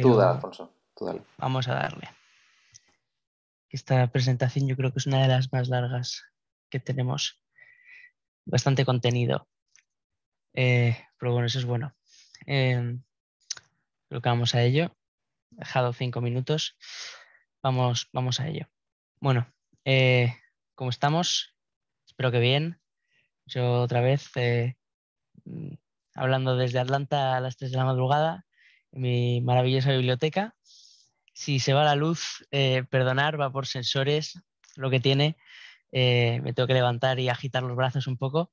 Alfonso. Vamos a darle. Esta presentación yo creo que es una de las más largas que tenemos. Bastante contenido. Eh, pero bueno, eso es bueno. Em, creo que vamos a ello. Dejado cinco minutos. Vamos, vamos a ello. Bueno, eh, ¿cómo estamos? Espero que bien. Yo otra vez eh, mm, hablando desde Atlanta a las 3 de la madrugada mi maravillosa biblioteca. Si se va la luz, eh, perdonar, va por sensores, lo que tiene. Eh, me tengo que levantar y agitar los brazos un poco,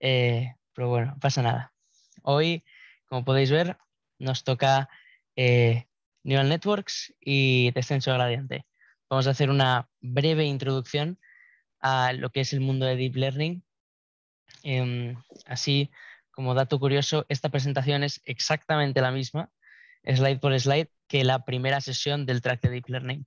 eh, pero bueno, pasa nada. Hoy, como podéis ver, nos toca Neural Networks y Descenso Gradiente. Vamos a hacer una breve introducción a lo que es el mundo de Deep Learning. Em, así, como dato curioso, esta presentación es exactamente la misma slide por slide que la primera sesión del track de Deep Learning.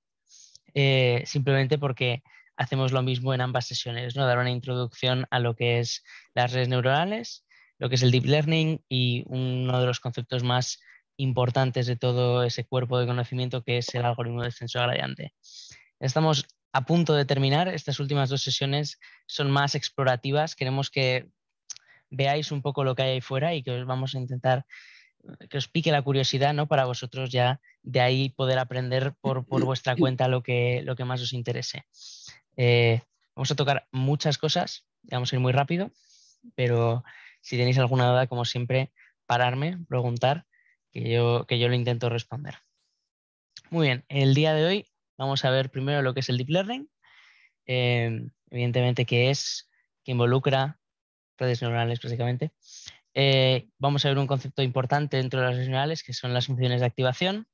Eh, simplemente porque hacemos lo mismo en ambas sesiones, ¿no? dar una introducción a lo que es las redes neuronales, lo que es el Deep Learning y uno de los conceptos más importantes de todo ese cuerpo de conocimiento que es el algoritmo de extensión gradiente. Estamos a punto de terminar, estas últimas dos sesiones son más explorativas, queremos que veáis un poco lo que hay ahí fuera y que os vamos a intentar que os pique la curiosidad, ¿no? Para vosotros ya de ahí poder aprender por, vuestra cuenta lo que, lo que más os interese. Eh, vamos a tocar muchas cosas, vamos a ir muy rápido, pero si tenéis alguna duda, como siempre, pararme, preguntar, que yo, que yo lo intento responder. Muy bien, el día de hoy vamos a ver primero lo que es el Deep Learning, eh, evidentemente que es, que involucra redes neuronales básicamente, eh, vamos a ver un concepto importante dentro de las señales que son las funciones de activación.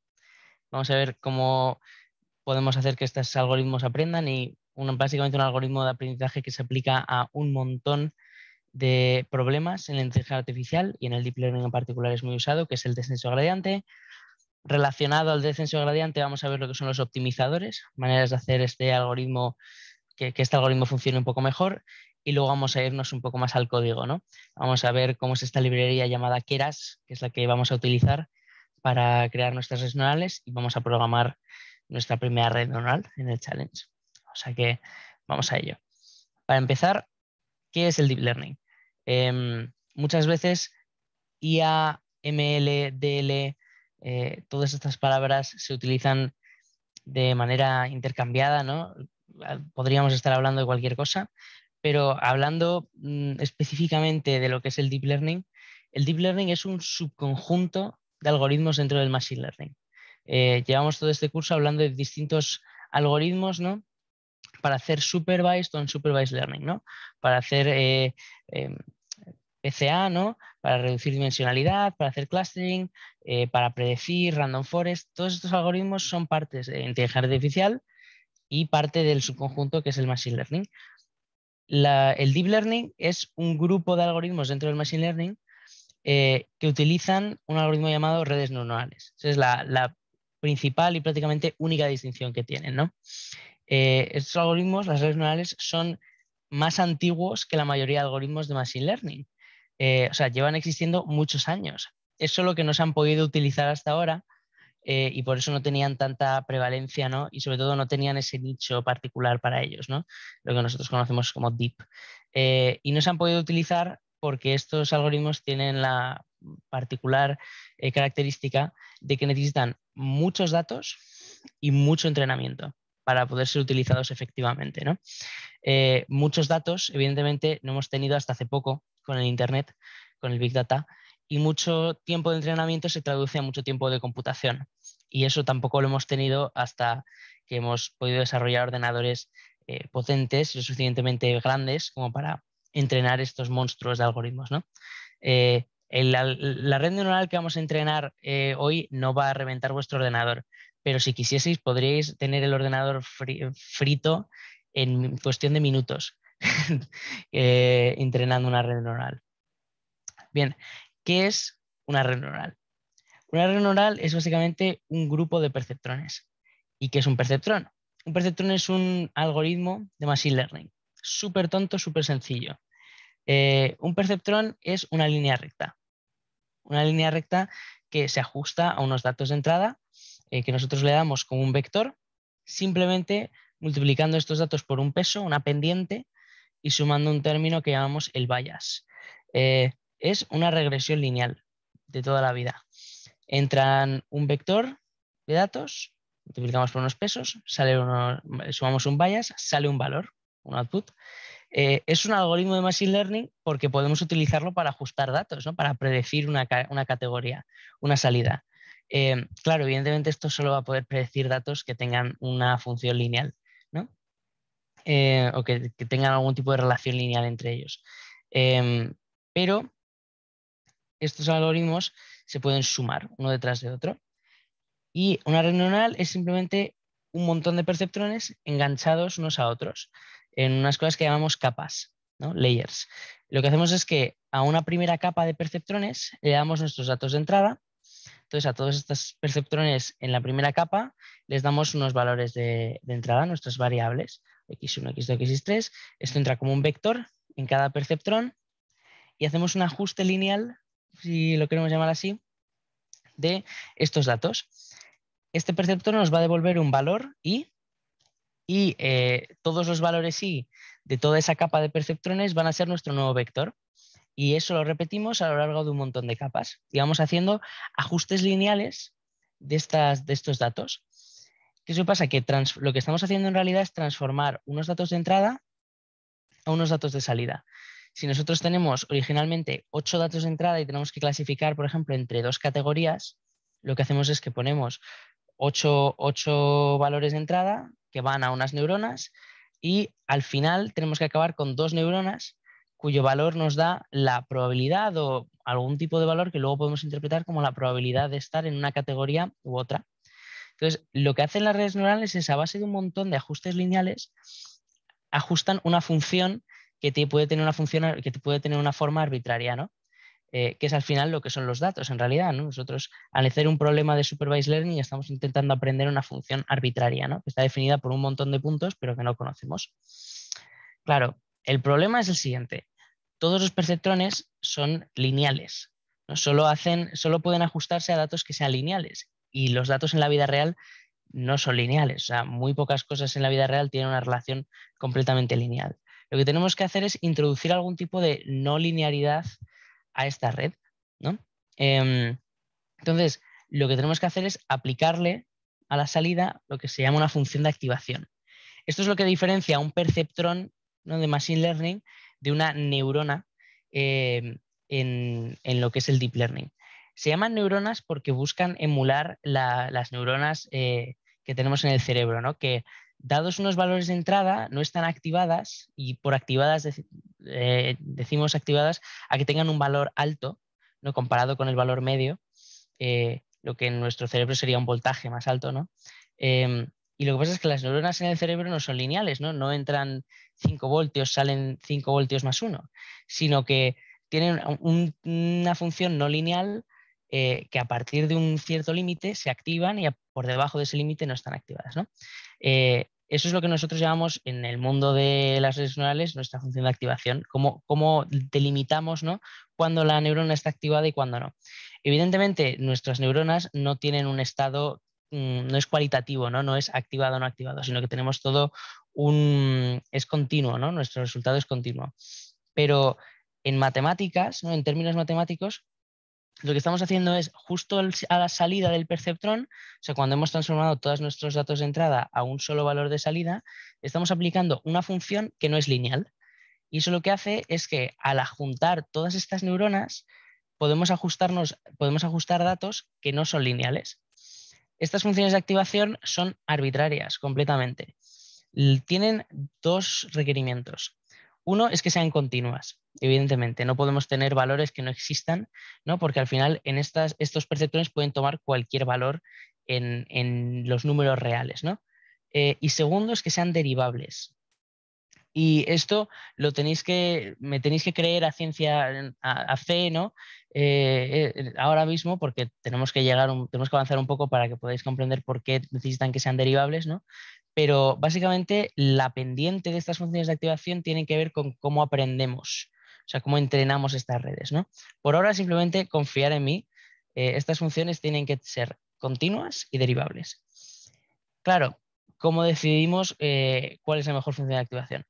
Vamos a ver cómo podemos hacer que estos algoritmos aprendan y básicamente un algoritmo de aprendizaje que se aplica a un montón de problemas en la inteligencia artificial y en el deep learning en particular es muy usado, que es el descenso gradiente. Relacionado al descenso gradiente vamos a ver lo que son los optimizadores, maneras de hacer este algoritmo que este algoritmo funcione un poco mejor y luego vamos a irnos un poco más al código, ¿no? Vamos a ver cómo es esta librería llamada Keras, que es la que vamos a utilizar para crear nuestras redes neuronales y vamos a programar nuestra primera red neuronal en el challenge. O sea que vamos a ello. Para empezar, ¿qué es el Deep Learning? Em, muchas veces IA, ML, DL, eh, todas estas palabras se utilizan de manera intercambiada, ¿no? Podríamos estar hablando de cualquier cosa, pero hablando mm, específicamente de lo que es el deep learning, el deep learning es un subconjunto de algoritmos dentro del machine learning. Eh, llevamos todo este curso hablando de distintos algoritmos, Para hacer supervised o unsupervised learning, Para hacer eh, em, PCA, Para reducir dimensionalidad, para hacer clustering, eh, para predecir, random forest. Todos estos algoritmos son partes de inteligencia artificial y parte del subconjunto que es el machine learning el Deep Learning es un grupo de algoritmos dentro del Machine Learning eh, que utilizan un algoritmo llamado redes neuronales. Esa es la, principal y prácticamente única distinción que tienen. Eh, estos algoritmos, las redes neuronales, son más antiguos que la mayoría de algoritmos de Machine Learning. Eh, o sea, llevan existiendo muchos años. Es lo que no se han podido utilizar hasta ahora eh, y por eso no tenían tanta prevalencia, ¿no? Y sobre todo no tenían ese nicho particular para ellos, ¿no? Lo que nosotros conocemos como deep. Eh, y no se han podido utilizar porque estos algoritmos tienen la particular eh, característica de que necesitan muchos datos y mucho entrenamiento para poder ser utilizados efectivamente. muchos datos, evidentemente, no hemos tenido hasta hace poco con el Internet, con el Big Data, y mucho tiempo de entrenamiento se traduce a mucho tiempo de computación y eso tampoco lo hemos tenido hasta que hemos podido desarrollar ordenadores eh, potentes y suficientemente grandes como para entrenar estos monstruos de algoritmos. ¿no? Eh, la, red neuronal que vamos a entrenar eh, hoy no va a reventar vuestro ordenador, pero si quisieseis podríais tener el ordenador frito en cuestión de minutos entrenando una red neuronal. Bien, ¿qué es una red neuronal? Una red neural es básicamente un grupo de perceptrones. ¿Y qué es un perceptrón? Un perceptrón es un algoritmo de machine learning. Súper tonto, súper sencillo. Eh, un perceptrón es una línea recta. Una línea recta que se ajusta a unos datos de entrada eh, que nosotros le damos como un vector, simplemente multiplicando estos datos por un peso, una pendiente, y sumando un término que llamamos el bias. Eh, es una regresión lineal de toda la vida entran un vector de datos, multiplicamos por unos pesos, sale sumamos un bias, sale un valor, un output. Eh, es un algoritmo de Machine Learning porque podemos utilizarlo para ajustar datos, ¿no? para predecir una, categoría, una salida. Eh, claro, evidentemente esto solo va a poder predecir datos que tengan una función lineal ¿no? Eh, o que, que, tengan algún tipo de relación lineal entre ellos. pero estos algoritmos se pueden sumar uno detrás de otro. Y una red neuronal es simplemente un montón de perceptrones enganchados unos a otros en unas cosas que llamamos capas, layers. Lo que hacemos es que a una primera capa de perceptrones le damos nuestros datos de entrada. Entonces a todos estos perceptrones en la primera capa les damos unos valores de, de entrada, nuestras variables, x1, x2, x3. Esto entra como un vector en cada perceptrón y hacemos un ajuste lineal si lo queremos llamar así, de estos datos. Este perceptor nos va a devolver un valor y, y eh, todos los valores y de toda esa capa de perceptrones van a ser nuestro nuevo vector. Y eso lo repetimos a lo largo de un montón de capas. Y vamos haciendo ajustes lineales de, estas, de estos datos. ¿Qué se pasa? Que lo que estamos haciendo en realidad es transformar unos datos de entrada a unos datos de salida si nosotros tenemos originalmente ocho datos de entrada y tenemos que clasificar, por ejemplo, entre dos categorías, lo que hacemos es que ponemos ocho, valores de entrada que van a unas neuronas y al final tenemos que acabar con dos neuronas cuyo valor nos da la probabilidad o algún tipo de valor que luego podemos interpretar como la probabilidad de estar en una categoría u otra. Entonces, lo que hacen las redes neuronales es a base de un montón de ajustes lineales, ajustan una función que te puede tener una función, que te puede tener una forma arbitraria, ¿no? Eh, que es al final lo que son los datos en realidad. Nosotros al hacer un problema de supervised learning estamos intentando aprender una función arbitraria, ¿no? que está definida por un montón de puntos pero que no conocemos. Claro, el problema es el siguiente. Todos los perceptrones son lineales. ¿no? Solo, hacen, solo pueden ajustarse a datos que sean lineales y los datos en la vida real no son lineales. O sea, muy pocas cosas en la vida real tienen una relación completamente lineal. Lo que tenemos que hacer es introducir algún tipo de no linearidad a esta red. ¿no? Em, entonces, lo que tenemos que hacer es aplicarle a la salida lo que se llama una función de activación. Esto es lo que diferencia un perceptrón de Machine Learning de una neurona em, en, lo que es el Deep Learning. Se llaman neuronas porque buscan emular las neuronas eh, que tenemos en el cerebro, ¿no? que dados unos valores de entrada, no están activadas y por activadas eh, decimos activadas a que tengan un valor alto, ¿no? comparado con el valor medio, eh, lo que en nuestro cerebro sería un voltaje más alto. ¿no? Em, y lo que pasa es que las neuronas en el cerebro no son lineales, no, no entran 5 voltios, salen 5 voltios más 1, sino que tienen una función no lineal eh, que a partir de un cierto límite se activan y por debajo de ese límite no están activadas. Eh, eso es lo que nosotros llamamos en el mundo de las redes neuronales nuestra función de activación, cómo, delimitamos ¿no? cuando la neurona está activada y cuando no. Evidentemente, nuestras neuronas no tienen un estado, mm, no es cualitativo, ¿no? es activado o no activado, sino que tenemos todo un... es continuo, ¿no? nuestro resultado es continuo. Pero en matemáticas, ¿no? en términos matemáticos, lo que estamos haciendo es justo a la salida del perceptrón, o sea, cuando hemos transformado todos nuestros datos de entrada a un solo valor de salida, estamos aplicando una función que no es lineal. Y eso lo que hace es que al juntar todas estas neuronas, podemos, ajustarnos, podemos ajustar datos que no son lineales. Estas funciones de activación son arbitrarias completamente. Tienen dos requerimientos. Uno es que sean continuas, evidentemente. No podemos tener valores que no existan, ¿no? porque al final en estos perceptores pueden tomar cualquier valor en, en los números reales. ¿no? Eh, y segundo es que sean derivables. Y esto lo tenéis que, me tenéis que creer a ciencia, a, fe, ¿no? Eh, eh, ahora mismo, porque tenemos que llegar, tenemos que avanzar un poco para que podáis comprender por qué necesitan que sean derivables, ¿no? Pero básicamente la pendiente de estas funciones de activación tiene que ver con cómo aprendemos, o sea, cómo entrenamos estas redes, ¿no? Por ahora simplemente confiar en mí, eh, estas funciones tienen que ser continuas y derivables. Claro, ¿cómo decidimos cuál es la mejor función de activación?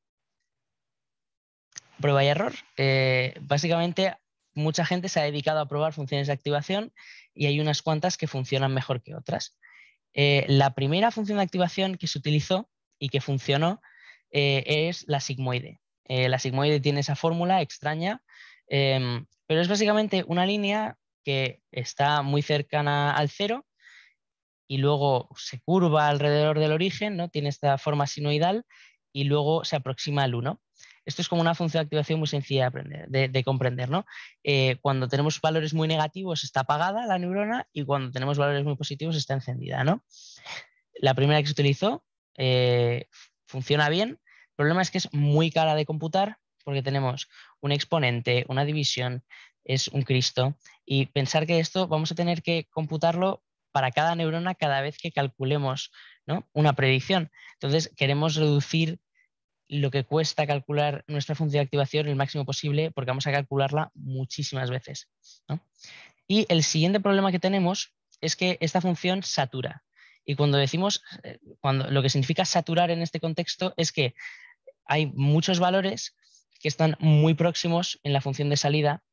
prueba y error. Eh, básicamente, mucha gente se ha dedicado a probar funciones de activación y hay unas cuantas que funcionan mejor que otras. Eh, la primera función de activación que se utilizó y que funcionó eh, es la sigmoide. la sigmoide tiene esa fórmula extraña, em, pero es básicamente una línea que está muy cercana al cero y luego se curva alrededor del origen, ¿no? tiene esta forma sinoidal y luego se aproxima al 1. Esto es como una función de activación muy sencilla de, aprender, de, comprender. Eh, cuando tenemos valores muy negativos está apagada la neurona y cuando tenemos valores muy positivos está encendida. La primera que se utilizó eh, funciona bien. El problema es que es muy cara de computar porque tenemos un exponente, una división, es un Cristo. Y pensar que esto vamos a tener que computarlo para cada neurona cada vez que calculemos una predicción. Entonces, queremos reducir lo que cuesta calcular nuestra función de activación el máximo posible porque vamos a calcularla muchísimas veces. Y el siguiente problema que tenemos es que esta función satura. Y cuando decimos, eh, cuando, lo que significa saturar en este contexto es que hay muchos valores que están muy próximos en la función de salida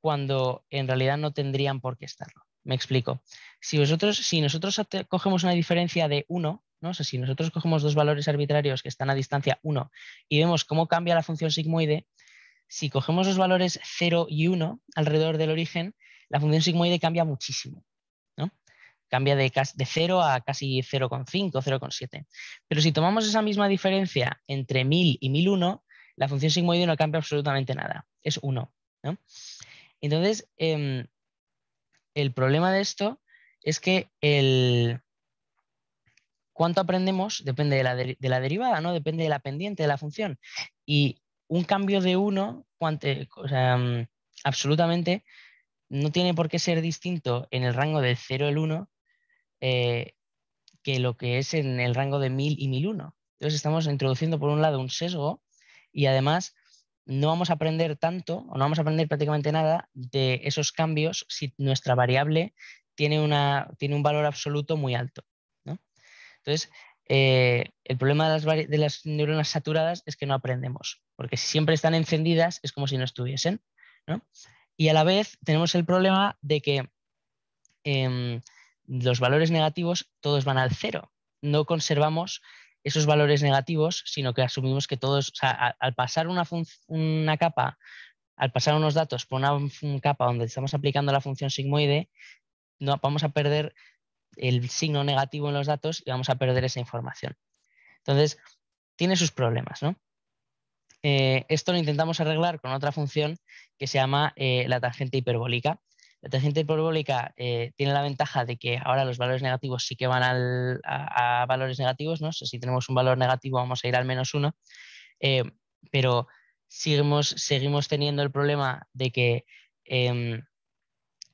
cuando en realidad no tendrían por qué estarlo. Me explico. Si, si nosotros cogemos una diferencia de 1, ¿no? O sea, si nosotros cogemos dos valores arbitrarios que están a distancia 1 y vemos cómo cambia la función sigmoide, si cogemos los valores 0 y 1 alrededor del origen, la función sigmoide cambia muchísimo. ¿no? Cambia de, de 0 a casi 0,5, 0,7. Pero si tomamos esa misma diferencia entre 1000 y 1001, la función sigmoide no cambia absolutamente nada. Es 1. Entonces, eh, el problema de esto es que el cuánto aprendemos depende de la, derivada, ¿no? Depende de la pendiente de la función. Y un cambio de 1, mm, absolutamente no tiene por qué ser distinto en el rango de 0 el 1 eh, que lo que es en el rango de 1000 y 1001. Entonces estamos introduciendo por un lado un sesgo y además no vamos a aprender tanto o no vamos a aprender prácticamente nada de esos cambios si nuestra variable tiene, una, tiene un valor absoluto muy alto. Entonces, eh, el problema de las, neuronas saturadas es que no aprendemos, porque si siempre están encendidas es como si no estuviesen. Y a la vez tenemos el problema de que em, los valores negativos todos van al cero. No conservamos esos valores negativos, sino que asumimos que todos, o sea, al pasar una, capa, al pasar unos datos por una capa donde estamos aplicando la función sigmoide, no, vamos a perder el signo negativo en los datos y vamos a perder esa información. Entonces, tiene sus problemas, ¿no? Eh, esto lo intentamos arreglar con otra función que se llama eh, la tangente hiperbólica, la tangente hiperbólica eh, tiene la ventaja de que ahora los valores negativos sí que van a, valores negativos, ¿no? si tenemos un valor negativo vamos a ir al menos uno, eh, pero seguimos, seguimos, teniendo el problema de que em,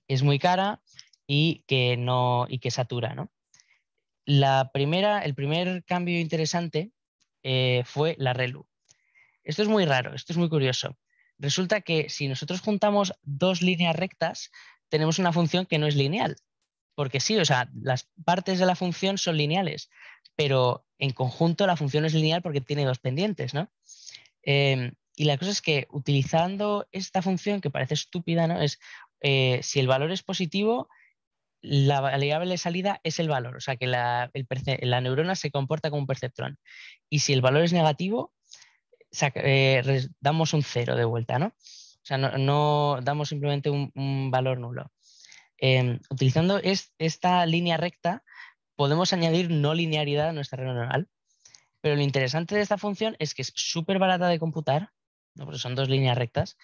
es muy cara y que, no, y que satura, La primera, el primer cambio interesante eh, fue la ReLU. Esto es muy raro, esto es muy curioso resulta que si nosotros juntamos dos líneas rectas, tenemos una función que no es lineal. Porque sí, o sea, las partes de la función son lineales, pero en conjunto la función es lineal porque tiene dos pendientes, ¿no? Em, y la cosa es que utilizando esta función que parece estúpida, ¿no? Es eh, si el valor es positivo, la variable de salida es el valor, o sea que la, neurona se comporta como un perceptrón. Y si el valor es negativo, eh, damos un cero de vuelta, ¿no? O sea, no, damos simplemente un, valor nulo. Em, utilizando esta línea recta, podemos añadir no linearidad a nuestra red normal Pero lo interesante de esta función es que es súper barata de computar, ¿no? porque son dos líneas rectas.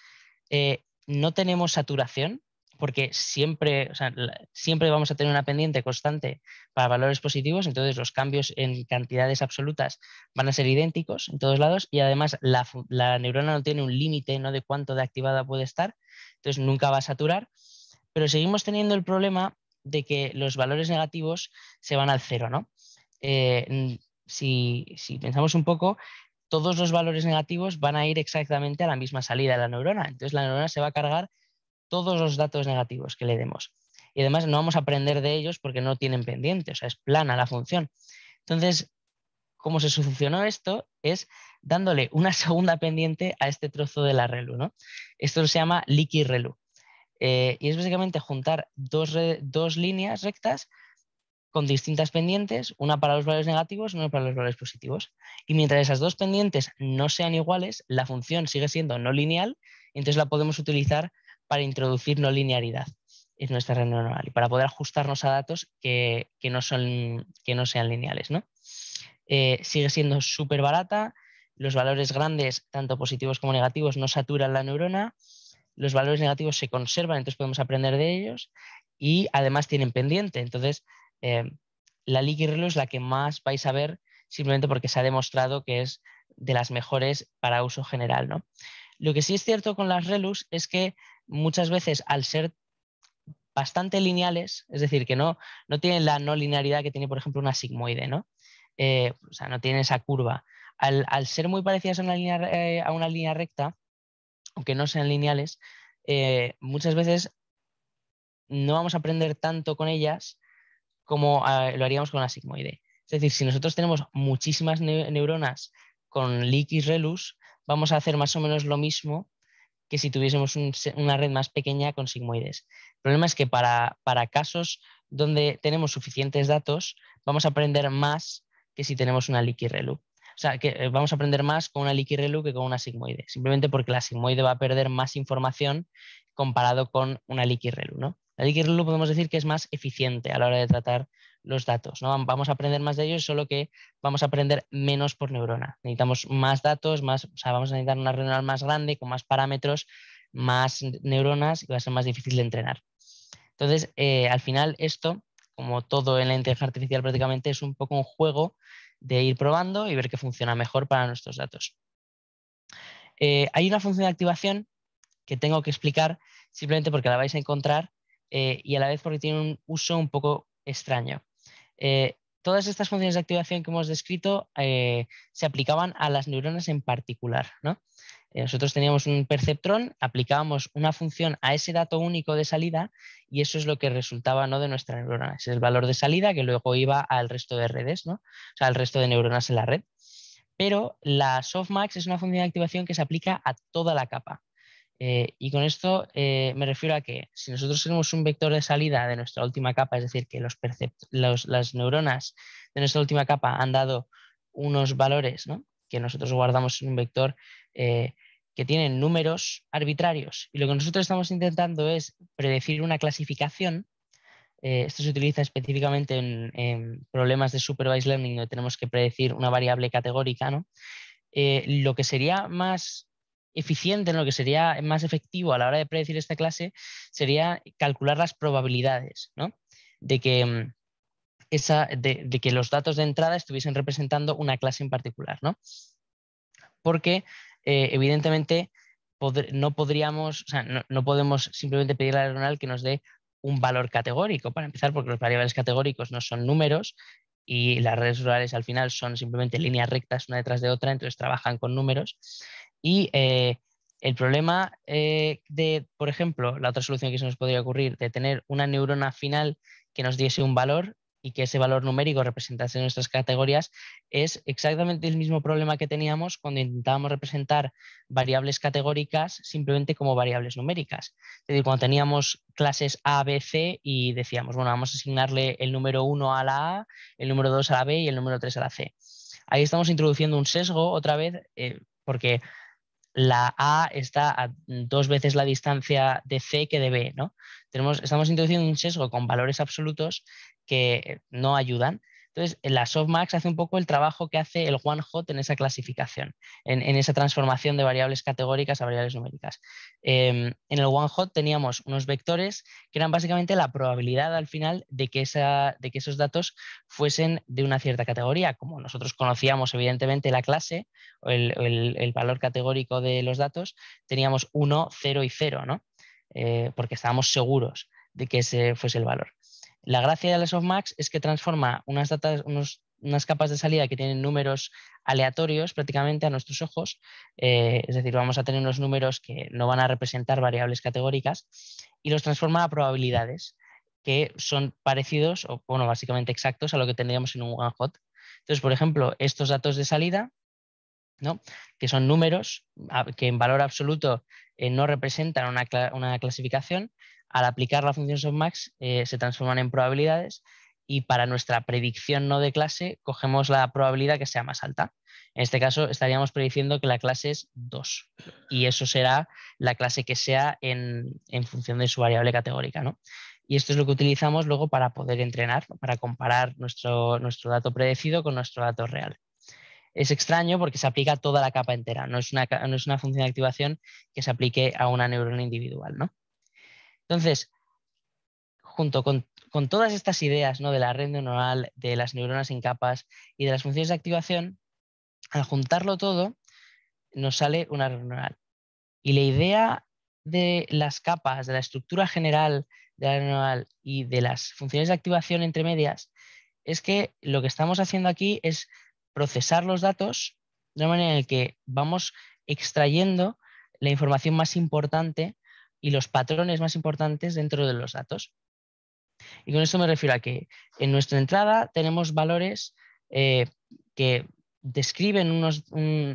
Eh, no tenemos saturación, porque siempre, siempre vamos a tener una pendiente constante para valores positivos, entonces los cambios en cantidades absolutas van a ser idénticos en todos lados y además la, neurona no tiene un límite ¿no? de cuánto de activada puede estar, entonces nunca va a saturar, pero seguimos teniendo el problema de que los valores negativos se van al cero. Eh, si pensamos un poco, todos los valores negativos van a ir exactamente a la misma salida de la neurona, entonces la neurona se va a cargar todos los datos negativos que le demos. Y además no vamos a aprender de ellos porque no tienen pendiente, o sea, es plana la función. Entonces, cómo se solucionó esto es dándole una segunda pendiente a este trozo de la relu. ¿no? Esto se llama leaky relu. Eh, y es básicamente juntar dos, dos líneas rectas con distintas pendientes, una para los valores negativos y una para los valores positivos. Y mientras esas dos pendientes no sean iguales, la función sigue siendo no lineal, entonces la podemos utilizar para introducir no linearidad en nuestra red neuronal y para poder ajustarnos a datos que, no, son, que no, sean lineales. Eh, sigue siendo súper barata, los valores grandes, tanto positivos como negativos, no saturan la neurona, los valores negativos se conservan, entonces podemos aprender de ellos y además tienen pendiente. Entonces, eh, la Leaky Relu es la que más vais a ver simplemente porque se ha demostrado que es de las mejores para uso general. Lo que sí es cierto con las relus es que muchas veces al ser bastante lineales, es decir, que no, no tienen la no linearidad que tiene, por ejemplo, una sigmoide, ¿no? Eh, o sea, no tienen esa curva. Al, ser muy parecidas a una línea, eh, a una línea recta, aunque no sean lineales, eh, muchas veces no vamos a aprender tanto con ellas como lo haríamos con una sigmoide. Es decir, si nosotros tenemos muchísimas neuronas con leaky relus, vamos a hacer más o menos lo mismo que si tuviésemos una red más pequeña con sigmoides. El problema es que para, casos donde tenemos suficientes datos, vamos a aprender más que si tenemos una leaky relu. O sea, que eh, vamos a aprender más con una leaky relu que con una sigmoide, simplemente porque la sigmoide va a perder más información comparado con una leaky relu, La leaky relu podemos decir que es más eficiente a la hora de tratar los datos, ¿no? Vamos a aprender más de ellos, solo que vamos a aprender menos por neurona. Necesitamos más datos, más, vamos a necesitar una neuronal más grande, con más parámetros, más neuronas, y va a ser más difícil de entrenar. Entonces, eh, al final esto, como todo en la inteligencia artificial prácticamente, es un poco un juego de ir probando y ver qué funciona mejor para nuestros datos. Eh, hay una función de activación que tengo que explicar simplemente porque la vais a encontrar eh, y a la vez porque tiene un uso un poco extraño. Eh, todas estas funciones de activación que hemos descrito eh, se aplicaban a las neuronas en particular. ¿no? Eh, nosotros teníamos un perceptrón, aplicábamos una función a ese dato único de salida y eso es lo que resultaba ¿no? de nuestra neurona. es el valor de salida que luego iba al resto de redes, ¿no? o sea, al resto de neuronas en la red. Pero la softmax es una función de activación que se aplica a toda la capa. Eh, y con esto eh, me refiero a que si nosotros tenemos un vector de salida de nuestra última capa, es decir, que los las neuronas de nuestra última capa han dado unos valores que nosotros guardamos en un vector eh, que tienen números arbitrarios. Y lo que nosotros estamos intentando es predecir una clasificación. esto se utiliza específicamente en, problemas de supervised learning, donde tenemos que predecir una variable categórica. ¿no? lo que sería más eficiente, en lo que sería más efectivo a la hora de predecir esta clase, sería calcular las probabilidades de, que, mm, esa, de, que los datos de entrada estuviesen representando una clase en particular. Porque, eh, evidentemente, no podríamos, no, podemos simplemente pedirle al neuronal que nos dé un valor categórico, para empezar, porque los variables categóricos no son números y las redes rurales al final son simplemente líneas rectas una detrás de otra, entonces trabajan con números. Y eh, el problema eh, de, por ejemplo, la otra solución que se nos podría ocurrir, de tener una neurona final que nos diese un valor y que ese valor numérico representase nuestras categorías, es exactamente el mismo problema que teníamos cuando intentábamos representar variables categóricas simplemente como variables numéricas. Es decir, cuando teníamos clases A, B, C y decíamos, bueno, vamos a asignarle el número 1 a la A, el número 2 a la B y el número 3 a la C. Ahí estamos introduciendo un sesgo otra vez, eh, porque la A está a dos veces la distancia de C que de B, ¿no? Tenemos, estamos introduciendo un sesgo con valores absolutos que no ayudan entonces, la softmax hace un poco el trabajo que hace el one-hot en esa clasificación, en, esa transformación de variables categóricas a variables numéricas. Em, en el one-hot teníamos unos vectores que eran básicamente la probabilidad al final de que, esos datos fuesen de una cierta categoría. Como nosotros conocíamos evidentemente la clase o el, valor categórico de los datos, teníamos 1, 0 y 0, ¿no? Eh, porque estábamos seguros de que ese fuese el valor. La gracia de la Softmax es que transforma unas, capas de salida que tienen números aleatorios prácticamente a nuestros ojos, eh, es decir, vamos a tener unos números que no van a representar variables categóricas, y los transforma a probabilidades que son parecidos o, bueno, básicamente exactos a lo que tendríamos en un one-hot. Entonces, por ejemplo, estos datos de salida, ¿no? que son números que en valor absoluto eh, no representan una clasificación, al aplicar la función softmax eh, se transforman en probabilidades y para nuestra predicción no de clase cogemos la probabilidad que sea más alta. En este caso estaríamos prediciendo que la clase es 2 y eso será la clase que sea en, función de su variable categórica. ¿no? Y esto es lo que utilizamos luego para poder entrenar, para comparar nuestro, nuestro dato predecido con nuestro dato real es extraño porque se aplica toda la capa entera, no es una, no es una función de activación que se aplique a una neurona individual, ¿no? Entonces, junto con, todas estas ideas ¿no? de la red neuronal, de las neuronas en capas y de las funciones de activación, al juntarlo todo, nos sale una red neuronal. Y la idea de las capas, de la estructura general de la red neuronal y de las funciones de activación entre medias, es que lo que estamos haciendo aquí es procesar los datos de una manera en la que vamos extrayendo la información más importante y los patrones más importantes dentro de los datos. Y con esto me refiero a que en nuestra entrada tenemos valores eh, que describen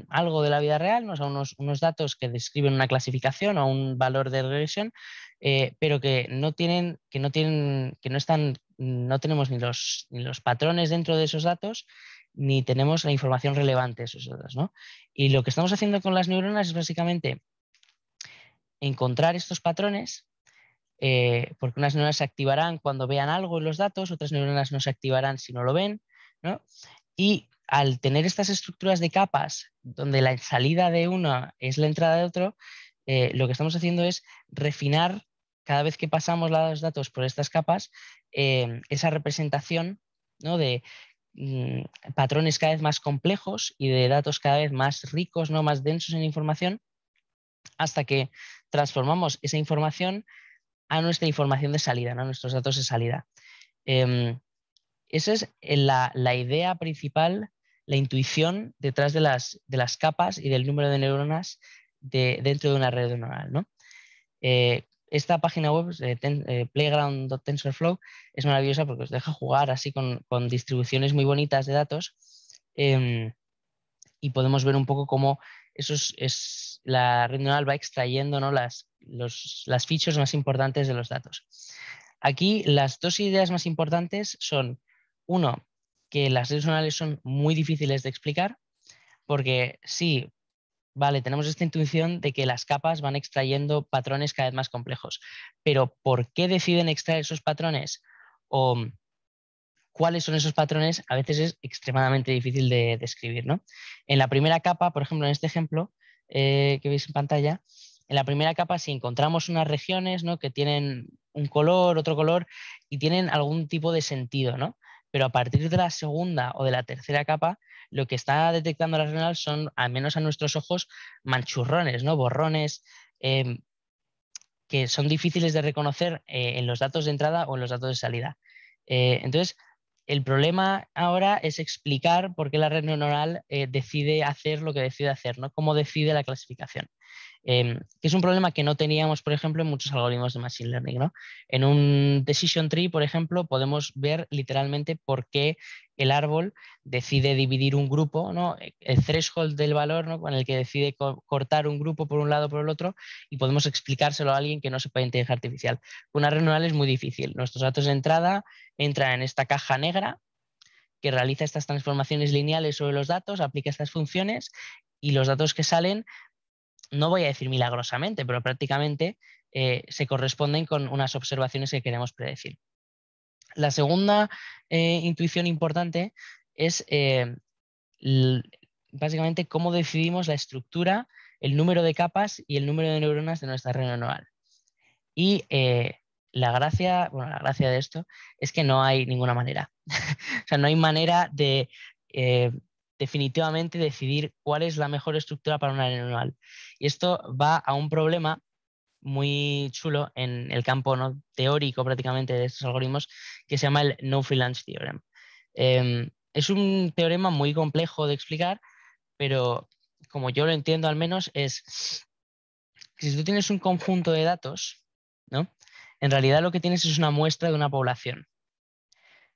algo de la vida real, ¿no? unos, datos que describen una clasificación o un valor de regresión, eh, pero que no tienen, que no tienen, que no están, no tenemos ni los, patrones dentro de esos datos, ni tenemos la información relevante de esos datos. ¿no? Y lo que estamos haciendo con las neuronas es básicamente encontrar estos patrones, eh, porque unas neuronas se activarán cuando vean algo en los datos, otras neuronas no se activarán si no lo ven, Y al tener estas estructuras de capas, donde la salida de una es la entrada de otro, eh, lo que estamos haciendo es refinar cada vez que pasamos los datos por estas capas, eh, esa representación ¿no? de mm, patrones cada vez más complejos y de datos cada vez más ricos, ¿no? más densos en información, hasta que transformamos esa información a nuestra información de salida, a nuestros datos de salida. Em, esa es eh, la, idea principal, la intuición detrás de las, capas y del número de neuronas de, dentro de una red neuronal. Eh, esta página web, eh, playground.tensorflow, es maravillosa porque os deja jugar así con, distribuciones muy bonitas de datos em, y podemos ver un poco cómo eso es, la red neural va extrayendo ¿no? las, los, las más importantes de los datos. Aquí las dos ideas más importantes son, uno, que las redes neuronales son muy difíciles de explicar, porque sí, vale, tenemos esta intuición de que las capas van extrayendo patrones cada vez más complejos, pero ¿por qué deciden extraer esos patrones? O cuáles son esos patrones a veces es extremadamente difícil de describir. En la primera capa, por ejemplo, en este ejemplo eh, que veis en pantalla, en la primera capa si encontramos unas regiones que tienen un color, otro color y tienen algún tipo de sentido, ¿no? pero a partir de la segunda o de la tercera capa, lo que está detectando la renal son, al menos a nuestros ojos, manchurrones, ¿no? borrones, em, que son difíciles de reconocer eh, en los datos de entrada o en los datos de salida. Eh, entonces, el problema ahora es explicar por qué la red neuronal eh, decide hacer lo que decide hacer, ¿no? Cómo decide la clasificación. Em, que es un problema que no teníamos, por ejemplo, en muchos algoritmos de Machine Learning. En un Decision Tree, por ejemplo, podemos ver literalmente por qué el árbol decide dividir un grupo, el threshold del valor con el que decide cortar un grupo por un lado por el otro, y podemos explicárselo a alguien que no sepa inteligencia artificial. Una red neural es muy difícil. Nuestros datos de entrada entran en esta caja negra que realiza estas transformaciones lineales sobre los datos, aplica estas funciones y los datos que salen no voy a decir milagrosamente, pero prácticamente eh, se corresponden con unas observaciones que queremos predecir. La segunda eh, intuición importante es eh, básicamente cómo decidimos la estructura, el número de capas y el número de neuronas de nuestra red neuronal. Y la gracia, la gracia de esto es que no hay ninguna manera. o sea, no hay manera de definitivamente decidir cuál es la mejor estructura para un anual. Y esto va a un problema muy chulo en el campo ¿no? teórico prácticamente de estos algoritmos que se llama el No Freelance Theorem. Em, es un teorema muy complejo de explicar, pero como yo lo entiendo al menos es que si tú tienes un conjunto de datos, ¿no? en realidad lo que tienes es una muestra de una población.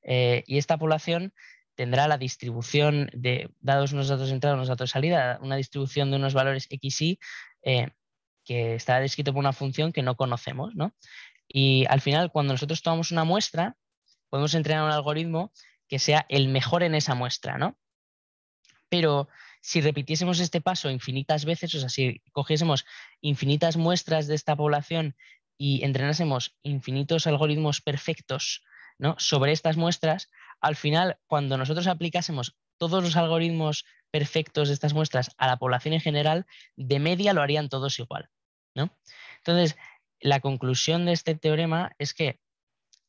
Eh, y esta población tendrá la distribución de, dados unos datos de entrada, unos datos de salida, una distribución de unos valores x, y eh, que está descrito por una función que no conocemos. ¿no? Y al final, cuando nosotros tomamos una muestra, podemos entrenar un algoritmo que sea el mejor en esa muestra. ¿no? Pero si repitiésemos este paso infinitas veces, o sea, si cogiésemos infinitas muestras de esta población y entrenásemos infinitos algoritmos perfectos sobre estas muestras, al final, cuando nosotros aplicásemos todos los algoritmos perfectos de estas muestras a la población en general, de media lo harían todos igual. ¿no? Entonces, la conclusión de este teorema es que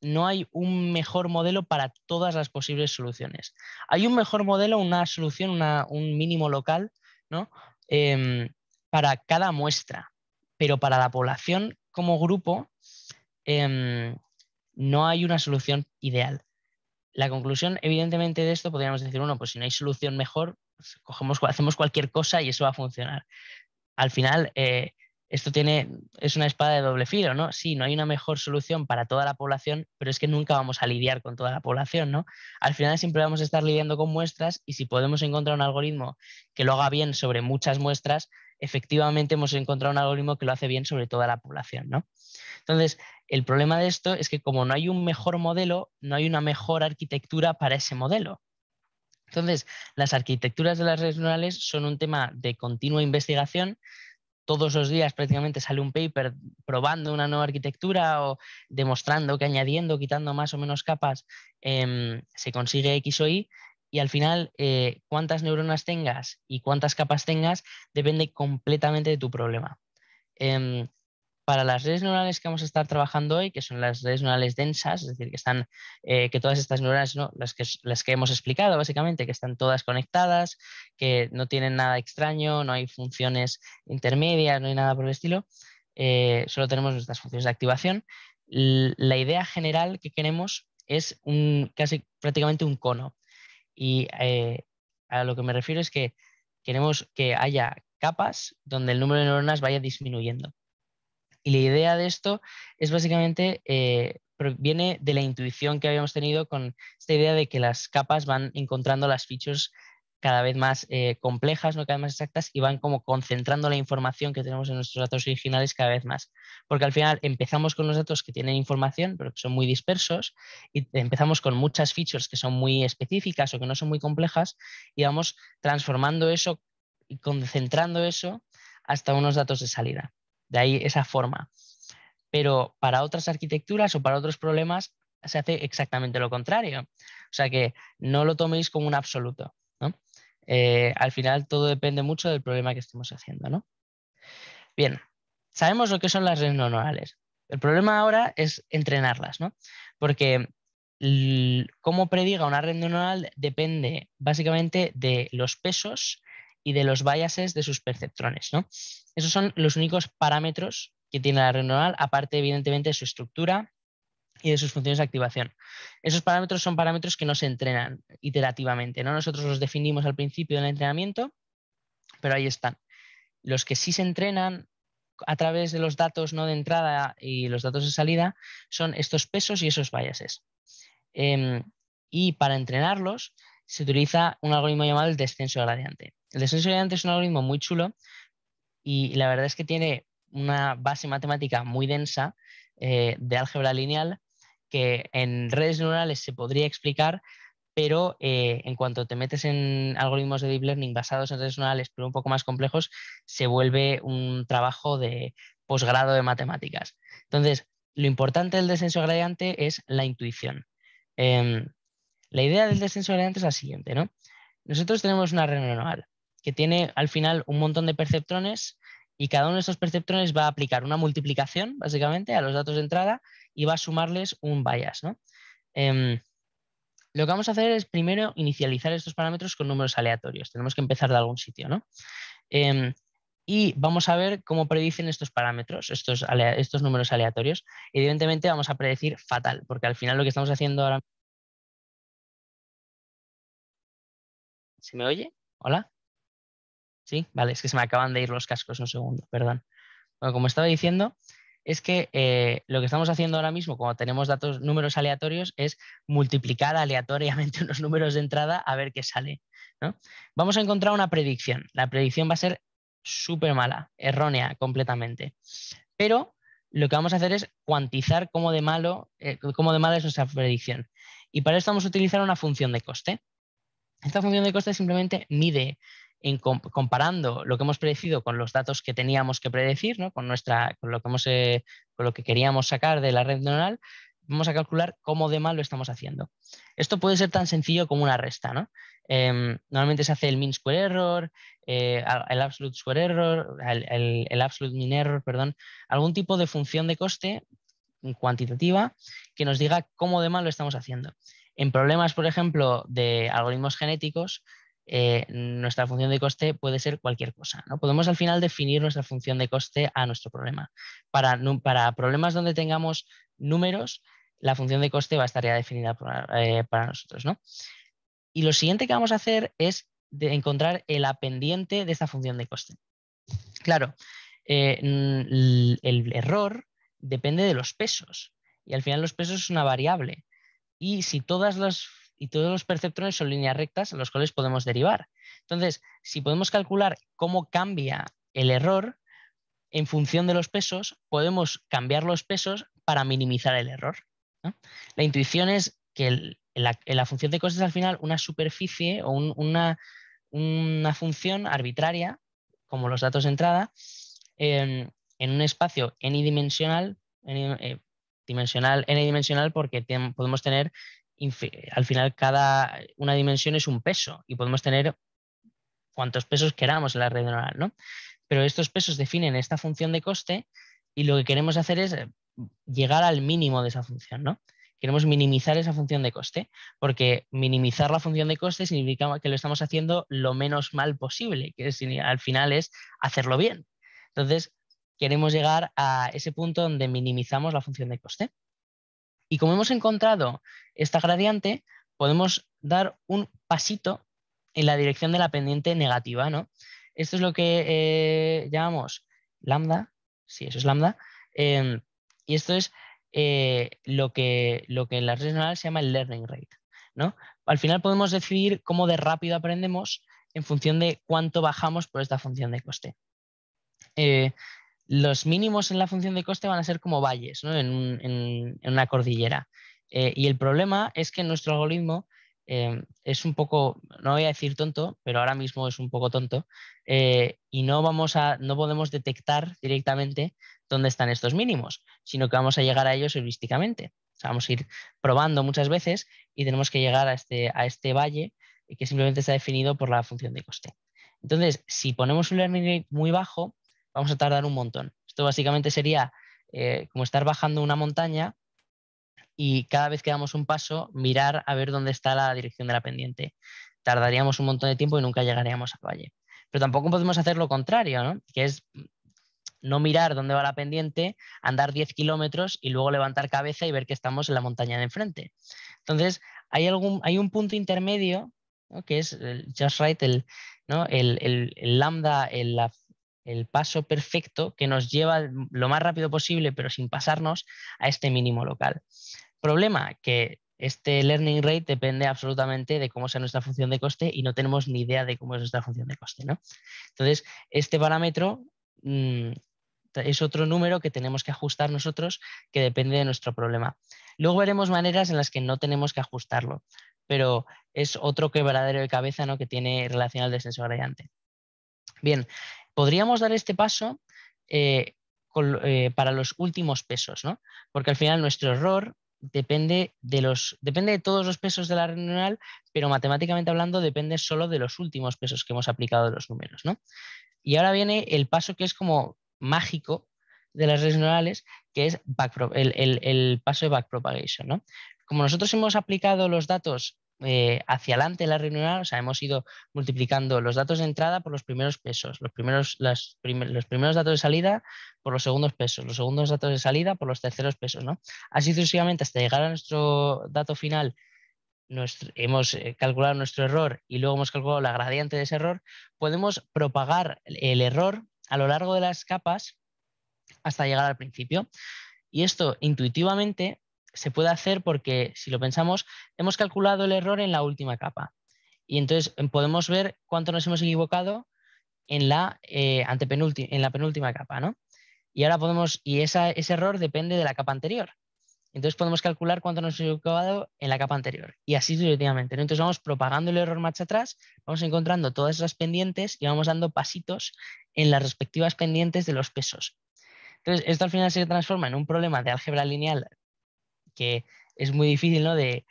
no hay un mejor modelo para todas las posibles soluciones. Hay un mejor modelo, una solución, un mínimo local, ¿no? Em, para cada muestra, pero para la población como grupo em, no hay una solución ideal. La conclusión, evidentemente, de esto podríamos decir, uno, pues si no hay solución mejor, pues hacemos cualquier cosa y eso va a funcionar. Al final, eh, esto tiene, es una espada de doble filo, ¿no? Sí, no hay una mejor solución para toda la población, pero es que nunca vamos a lidiar con toda la población, ¿no? Al final siempre vamos a estar lidiando con muestras y si podemos encontrar un algoritmo que lo haga bien sobre muchas muestras, efectivamente hemos encontrado un algoritmo que lo hace bien sobre toda la población. ¿no? Entonces, el problema de esto es que como no hay un mejor modelo, no hay una mejor arquitectura para ese modelo. Entonces, las arquitecturas de las redes neuronales son un tema de continua investigación. Todos los días prácticamente sale un paper probando una nueva arquitectura o demostrando que añadiendo, quitando más o menos capas em, se consigue X o Y y al final eh, cuántas neuronas tengas y cuántas capas tengas depende completamente de tu problema. Em, para las redes neuronales que vamos a estar trabajando hoy, que son las redes neuronales densas, es decir, que están, eh, que todas estas neuronas, las, que, que hemos explicado básicamente, que están todas conectadas, que no tienen nada extraño, no hay funciones intermedias, no hay nada por el estilo, eh, solo tenemos nuestras funciones de activación. La idea general que queremos es un, casi prácticamente un cono. Y eh, a lo que me refiero es que queremos que haya capas donde el número de neuronas vaya disminuyendo. Y la idea de esto es básicamente, eh, viene de la intuición que habíamos tenido con esta idea de que las capas van encontrando las features cada vez más eh, complejas, ¿no? cada vez más exactas y van como concentrando la información que tenemos en nuestros datos originales cada vez más. Porque al final empezamos con los datos que tienen información, pero que son muy dispersos, y empezamos con muchas features que son muy específicas o que no son muy complejas, y vamos transformando eso y concentrando eso hasta unos datos de salida. De ahí esa forma. Pero para otras arquitecturas o para otros problemas se hace exactamente lo contrario. O sea que no lo toméis como un absoluto. Eh, al final todo depende mucho del problema que estemos haciendo, ¿no? Bien, sabemos lo que son las redes neuronales. El problema ahora es entrenarlas, ¿no? Porque cómo prediga una red neuronal depende básicamente de los pesos y de los biases de sus perceptrones, ¿no? Esos son los únicos parámetros que tiene la red neuronal, aparte evidentemente de su estructura, y de sus funciones de activación. Esos parámetros son parámetros que no se entrenan iterativamente. ¿no? Nosotros los definimos al principio del entrenamiento, pero ahí están. Los que sí se entrenan a través de los datos no de entrada y los datos de salida son estos pesos y esos biases. Em, y para entrenarlos se utiliza un algoritmo llamado el descenso gradiente. El descenso de gradiente es un algoritmo muy chulo y la verdad es que tiene una base matemática muy densa eh, de álgebra lineal que en redes neuronales se podría explicar, pero eh, en cuanto te metes en algoritmos de deep learning basados en redes neuronales, pero un poco más complejos, se vuelve un trabajo de posgrado de matemáticas. Entonces, lo importante del descenso gradiente es la intuición. Em, la idea del descenso gradiente es la siguiente, ¿no? Nosotros tenemos una red neuronal que tiene al final un montón de perceptrones y cada uno de estos perceptrones va a aplicar una multiplicación, básicamente, a los datos de entrada y va a sumarles un bias. Em, lo que vamos a hacer es primero inicializar estos parámetros con números aleatorios. Tenemos que empezar de algún sitio. ¿no? Em, y vamos a ver cómo predicen estos parámetros, estos, estos, números aleatorios. Evidentemente vamos a predecir fatal, porque al final lo que estamos haciendo ahora... ¿Se me oye? ¿Hola? Sí, vale, es que se me acaban de ir los cascos un segundo, perdón. Bueno, como estaba diciendo, es que eh, lo que estamos haciendo ahora mismo, cuando tenemos datos, números aleatorios, es multiplicar aleatoriamente unos números de entrada a ver qué sale. ¿no? Vamos a encontrar una predicción. La predicción va a ser súper mala, errónea completamente. Pero lo que vamos a hacer es cuantizar cómo de, malo, eh, cómo de mala es nuestra predicción. Y para esto vamos a utilizar una función de coste. Esta función de coste simplemente mide comparando lo que hemos predecido con los datos que teníamos que predecir, con, nuestra, lo que eh, lo que queríamos sacar de la red neuronal, vamos a calcular cómo de mal lo estamos haciendo. Esto puede ser tan sencillo como una resta. Em, normalmente se hace el mean square error, eh, el absolute square error, el, absolute mean error, perdón, algún tipo de función de coste cuantitativa que nos diga cómo de mal lo estamos haciendo. En problemas, por ejemplo, de algoritmos genéticos, eh, nuestra función de coste puede ser cualquier cosa. ¿no? Podemos al final definir nuestra función de coste a nuestro problema. Para, para problemas donde tengamos números, la función de coste va a estar ya definida para eh, nosotros. Y lo siguiente que vamos a hacer es encontrar el pendiente de esta función de coste. Claro, el, eh, el error depende de los pesos y al final los pesos es una variable. Y si todas las y todos los perceptrones son líneas rectas a los cuales podemos derivar. Entonces, si podemos calcular cómo cambia el error en función de los pesos, podemos cambiar los pesos para minimizar el error. La intuición es que la, función de costes al final una superficie o una, función arbitraria, como los datos de entrada, en, un espacio n-dimensional, eh, dimensional, n dimensional porque podemos tener al final cada una dimensión es un peso y podemos tener cuantos pesos queramos en la red neural, ¿no? Pero estos pesos definen esta función de coste y lo que queremos hacer es eh, llegar al mínimo de esa función, ¿no? Queremos minimizar esa función de coste, porque minimizar la función de coste significa que lo estamos haciendo lo menos mal posible, que al final es hacerlo bien. Entonces, queremos llegar a ese punto donde minimizamos la función de coste. Y como hemos encontrado esta gradiente, podemos dar un pasito en la dirección de la pendiente negativa. ¿no? Esto es lo que eh, llamamos lambda, sí, eso es lambda, em, y esto es eh, lo, que, en las redes neuronales se llama el learning rate. ¿no? Al final podemos decidir cómo de rápido aprendemos en función de cuánto bajamos por esta función de coste. Eh, los mínimos en la función de coste van a ser como valles ¿no? en, una cordillera. Eh, y el problema es que nuestro algoritmo eh, es un poco, no voy a decir tonto, pero ahora mismo es un poco tonto, eh, y no, vamos a, no podemos detectar directamente dónde están estos mínimos, sino que vamos a llegar a ellos heurísticamente. vamos a ir probando muchas veces y tenemos que llegar a este, a este valle que simplemente está definido por la función de coste. Entonces, si ponemos un learning rate muy bajo, vamos a tardar un montón. Esto básicamente sería eh, como estar bajando una montaña y cada vez que damos un paso, mirar a ver dónde está la dirección de la pendiente. Tardaríamos un montón de tiempo y nunca llegaríamos al valle. Pero tampoco podemos hacer lo contrario, que es no mirar dónde va la pendiente, andar 10 kilómetros y luego levantar cabeza y ver que estamos en la montaña de enfrente. Entonces, hay, algún, hay un punto intermedio, que es el just right, el, el, lambda, la el paso perfecto que nos lleva lo más rápido posible, pero sin pasarnos, a este mínimo local. Problema que este learning rate depende absolutamente de cómo sea nuestra función de coste y no tenemos ni idea de cómo es nuestra función de coste. ¿no? Entonces, este parámetro mm, es otro número que tenemos que ajustar nosotros que depende de nuestro problema. Luego veremos maneras en las que no tenemos que ajustarlo, pero es otro quebradero de cabeza ¿no? que tiene relación al descenso gradiente. Bien, podríamos dar este paso eh, eh, para los últimos pesos, ¿no? Porque al final nuestro error depende de, los, depende de todos los pesos de la red neural, pero matemáticamente hablando depende solo de los últimos pesos que hemos aplicado de los números, ¿no? Y ahora viene el paso que es como mágico de las redes neuronales, que es el, el, paso de backpropagation, ¿no? Como nosotros hemos aplicado los datos eh, hacia adelante la reunión, o sea, hemos ido multiplicando los datos de entrada por los primeros pesos, los primeros, los primeros datos de salida por los segundos pesos, los segundos datos de salida por los terceros pesos, Así sucesivamente hasta llegar a nuestro dato final, hemos eh, calculado nuestro error y luego hemos calculado la gradiente de ese error, podemos propagar el error a lo largo de las capas hasta llegar al principio. Y esto intuitivamente se puede hacer porque, si lo pensamos, hemos calculado el error en la última capa. Y entonces eh, podemos ver cuánto nos hemos equivocado en la, eh, en la penúltima capa, ¿no? Y ahora podemos, y ese error depende de la capa anterior. Entonces podemos calcular cuánto nos hemos equivocado en la capa anterior. Y así sucesivamente. Entonces vamos propagando el error marcha atrás, vamos encontrando todas esas pendientes y vamos dando pasitos en las respectivas pendientes de los pesos. Entonces, esto al final se transforma en un problema de álgebra lineal que es muy difícil ¿no? de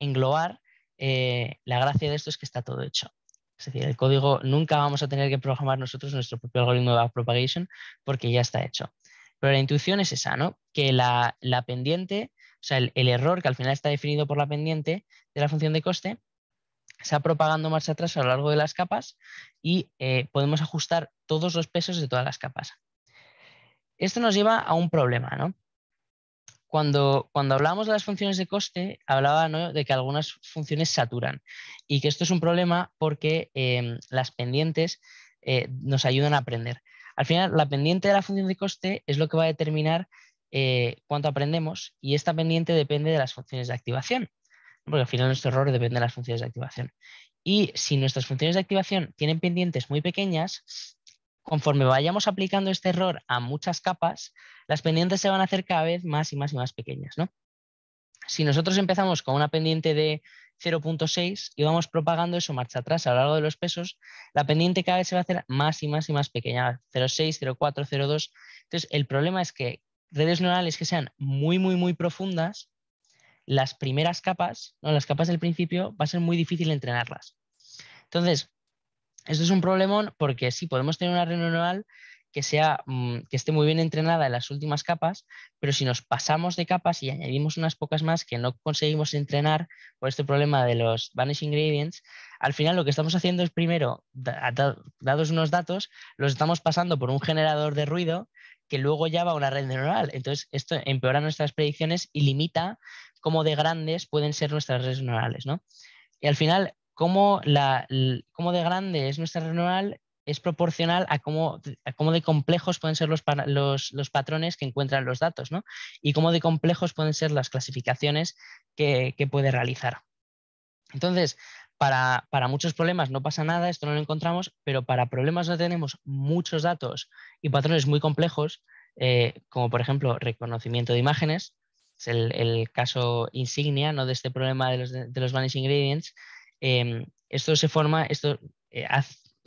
englobar, eh, la gracia de esto es que está todo hecho. Es decir, el código nunca vamos a tener que programar nosotros nuestro propio algoritmo de backpropagation porque ya está hecho. Pero la intuición es esa, ¿no? Que la, pendiente, o sea, el, error que al final está definido por la pendiente de la función de coste, se va propagando marcha atrás a lo largo de las capas y eh, podemos ajustar todos los pesos de todas las capas. Esto nos lleva a un problema, ¿no? cuando, cuando hablábamos de las funciones de coste, hablaba de que algunas funciones saturan y que esto es un problema porque em, las pendientes eh, nos ayudan a aprender. Al final, la pendiente de la función de coste es lo que va a determinar eh, cuánto aprendemos y esta pendiente depende de las funciones de activación, porque al final nuestro error depende de las funciones de activación. Y si nuestras funciones de activación tienen pendientes muy pequeñas, conforme vayamos aplicando este error a muchas capas, las pendientes se van a hacer cada vez más y más y más pequeñas. ¿no? Si nosotros empezamos con una pendiente de 0.6 y vamos propagando eso marcha atrás a lo largo de los pesos, la pendiente cada vez se va a hacer más y más y más pequeña, 0.6, 0.4, 0.2. Entonces, el problema es que redes neuronales que sean muy, muy, muy profundas, las primeras capas, ¿no? las capas del principio, va a ser muy difícil entrenarlas. Entonces, esto es un problemón porque sí, podemos tener una red neuronal que, sea, mm, que esté muy bien entrenada en las últimas capas, pero si nos pasamos de capas y añadimos unas pocas más que no conseguimos entrenar por este problema de los vanishing gradients, al final lo que estamos haciendo es primero, dados unos datos, los estamos pasando por un generador de ruido que luego ya va a una red neuronal. Entonces, esto empeora nuestras predicciones y limita cómo de grandes pueden ser nuestras redes neuronales. ¿no? Y al final, cómo, la, de grande es nuestra red es proporcional a cómo, de complejos pueden ser los, los, patrones que encuentran los datos, ¿no? Y cómo de complejos pueden ser las clasificaciones que, puede realizar. Entonces, para, muchos problemas no pasa nada, esto no lo encontramos, pero para problemas donde tenemos muchos datos y patrones muy complejos, eh, como por ejemplo reconocimiento de imágenes, es el, caso insignia ¿no? de este problema de los, de los vanishing Em, esto se forma, esto eh,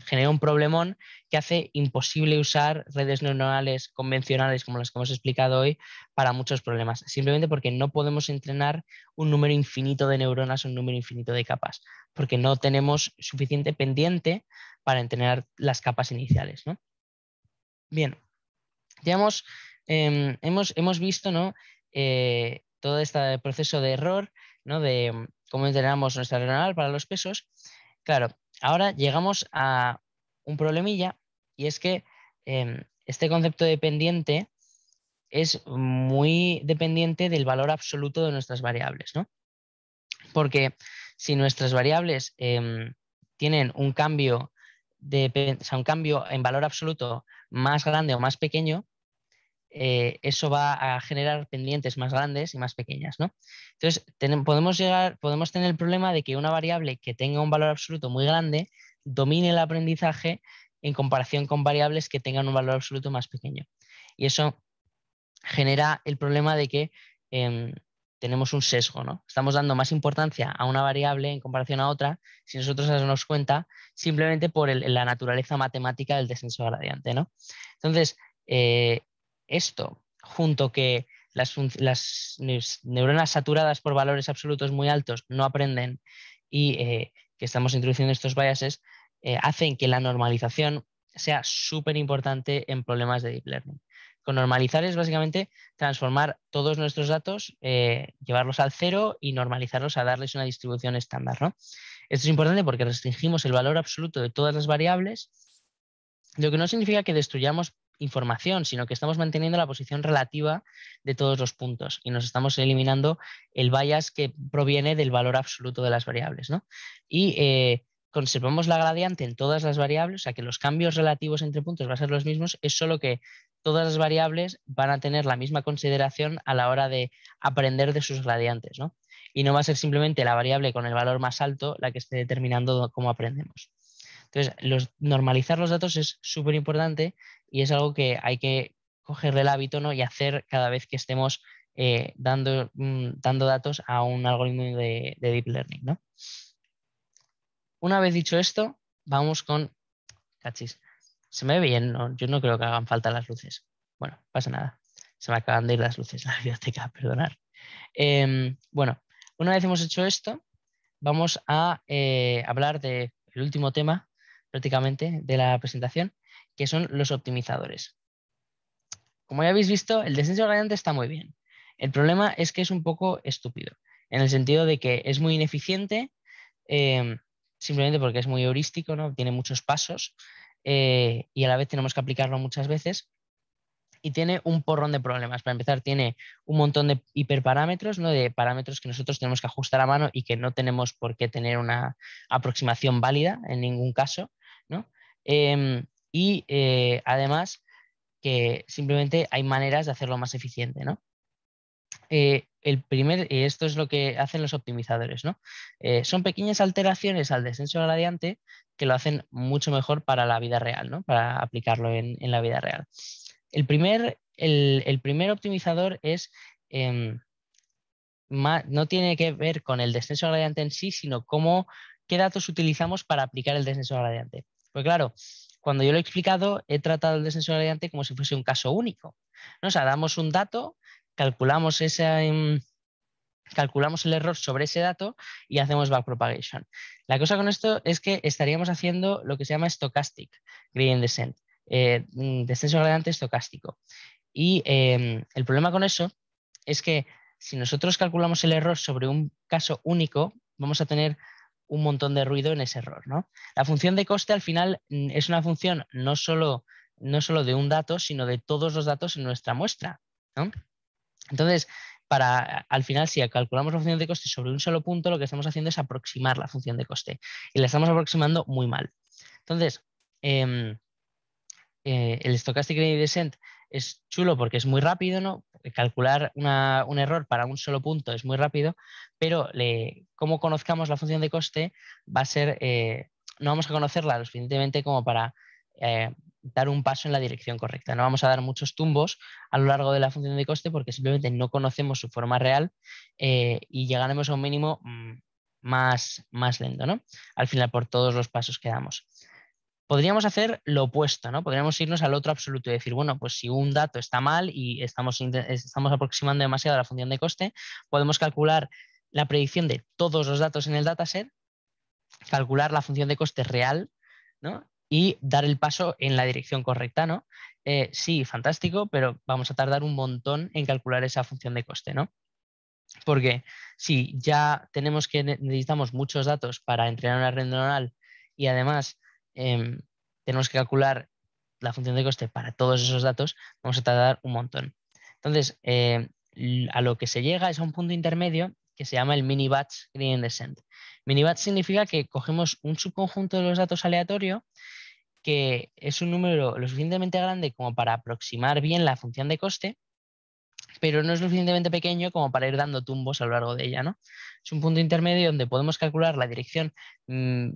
genera un problemón que hace imposible usar redes neuronales convencionales como las que hemos explicado hoy para muchos problemas, simplemente porque no podemos entrenar un número infinito de neuronas, un número infinito de capas, porque no tenemos suficiente pendiente para entrenar las capas iniciales. ¿no? Bien, ya hemos, em, visto eh, todo este proceso de error, ¿no? de, cómo entrenamos nuestra renal para los pesos. Claro, ahora llegamos a un problemilla y es que em, este concepto de pendiente es muy dependiente del valor absoluto de nuestras variables, ¿no? Porque si nuestras variables em, tienen un cambio, de, un cambio en valor absoluto más grande o más pequeño, eh, eso va a generar pendientes más grandes y más pequeñas. Entonces, podemos, llegar, podemos tener el problema de que una variable que tenga un valor absoluto muy grande domine el aprendizaje en comparación con variables que tengan un valor absoluto más pequeño. Y eso genera el problema de que em, tenemos un sesgo, ¿no? Estamos dando más importancia a una variable en comparación a otra, si nosotros nos cuenta, simplemente por la naturaleza matemática del descenso gradiente, ¿no? Entonces, eh, esto, junto que las, neuronas saturadas por valores absolutos muy altos no aprenden y eh, que estamos introduciendo estos biases, eh, hacen que la normalización sea súper importante en problemas de deep learning. Con normalizar es básicamente transformar todos nuestros datos, eh, llevarlos al cero y normalizarlos a darles una distribución estándar. ¿no? Esto es importante porque restringimos el valor absoluto de todas las variables, lo que no significa que destruyamos información, sino que estamos manteniendo la posición relativa de todos los puntos y nos estamos eliminando el bias que proviene del valor absoluto de las variables. ¿no? Y eh, conservamos la gradiente en todas las variables, o sea que los cambios relativos entre puntos van a ser los mismos, es solo que todas las variables van a tener la misma consideración a la hora de aprender de sus gradientes. ¿no? Y no va a ser simplemente la variable con el valor más alto la que esté determinando cómo aprendemos. Entonces, normalizar los datos es súper importante y es algo que hay que coger el hábito ¿no? y hacer cada vez que estemos eh, dando, mm, dando, datos a un algoritmo de, deep learning. Una vez dicho esto, vamos con... Cachis, se me ve bien, yo no creo que hagan falta las luces. Bueno, pasa nada, se me acaban de ir las luces, la biblioteca, perdonar. Em, bueno, una vez hemos hecho esto, vamos a eh, hablar del último tema prácticamente de la presentación, que son los optimizadores. Como ya habéis visto, el descenso gradiente está muy bien. El problema es que es un poco estúpido, en el sentido de que es muy ineficiente, em, simplemente porque es muy heurístico, ¿no? tiene muchos pasos eh, y a la vez tenemos que aplicarlo muchas veces. Y tiene un porrón de problemas. Para empezar, tiene un montón de hiperparámetros, ¿no? de parámetros que nosotros tenemos que ajustar a mano y que no tenemos por qué tener una aproximación válida en ningún caso. ¿no? Em, y eh, además que simplemente hay maneras de hacerlo más eficiente, ¿no? Eh, el primer, y esto es lo que hacen los optimizadores, ¿no? Eh, son pequeñas alteraciones al descenso gradiente que lo hacen mucho mejor para la vida real, ¿no? Para aplicarlo en, la vida real. El primer, el, primer optimizador es em, no tiene que ver con el descenso gradiente en sí, sino cómo, qué datos utilizamos para aplicar el descenso gradiente. Pues claro, cuando yo lo he explicado, he tratado el descenso gradiente como si fuese un caso único. O sea, damos un dato, calculamos ese, em, calculamos el error sobre ese dato y hacemos backpropagation. La cosa con esto es que estaríamos haciendo lo que se llama stochastic gradient descent, eh, mm, descenso gradiente estocástico. Y em, el problema con eso es que si nosotros calculamos el error sobre un caso único, vamos a tener un montón de ruido en ese error. La función de coste al final mm, es una función no solo, no de un dato, sino de todos los datos en nuestra muestra. Entonces, para, al final, si calculamos la función de coste sobre un solo punto, lo que estamos haciendo es aproximar la función de coste y la estamos aproximando muy mal. Entonces, em, eh, el Stochastic Gradient Descent es chulo porque es muy rápido, ¿no? Calcular un error para un solo punto es muy rápido, pero como conozcamos la función de coste va a ser, eh, no vamos a conocerla lo suficientemente como para eh, dar un paso en la dirección correcta. No vamos a dar muchos tumbos a lo largo de la función de coste porque simplemente no conocemos su forma real eh, y llegaremos a un mínimo mm, más, más lento, ¿no? Al final por todos los pasos que damos podríamos hacer lo opuesto, ¿no? Podríamos irnos al otro absoluto y decir, bueno, pues si un dato está mal y estamos, estamos aproximando demasiado a la función de coste, podemos calcular la predicción de todos los datos en el dataset, calcular la función de coste real, ¿no? Y dar el paso en la dirección correcta, ¿no? Eh, sí, fantástico, pero vamos a tardar un montón en calcular esa función de coste, ¿no? Porque si ya tenemos que necesitamos muchos datos para entrenar una red neuronal y además Em, tenemos que calcular la función de coste para todos esos datos, vamos a tardar un montón. Entonces, em, a lo que se llega es a un punto intermedio que se llama el mini batch gradient descent. Mini batch significa que cogemos un subconjunto de los datos aleatorio que es un número lo suficientemente grande como para aproximar bien la función de coste, pero no es lo suficientemente pequeño como para ir dando tumbos a lo largo de ella. ¿no? Es un punto intermedio donde podemos calcular la dirección mm,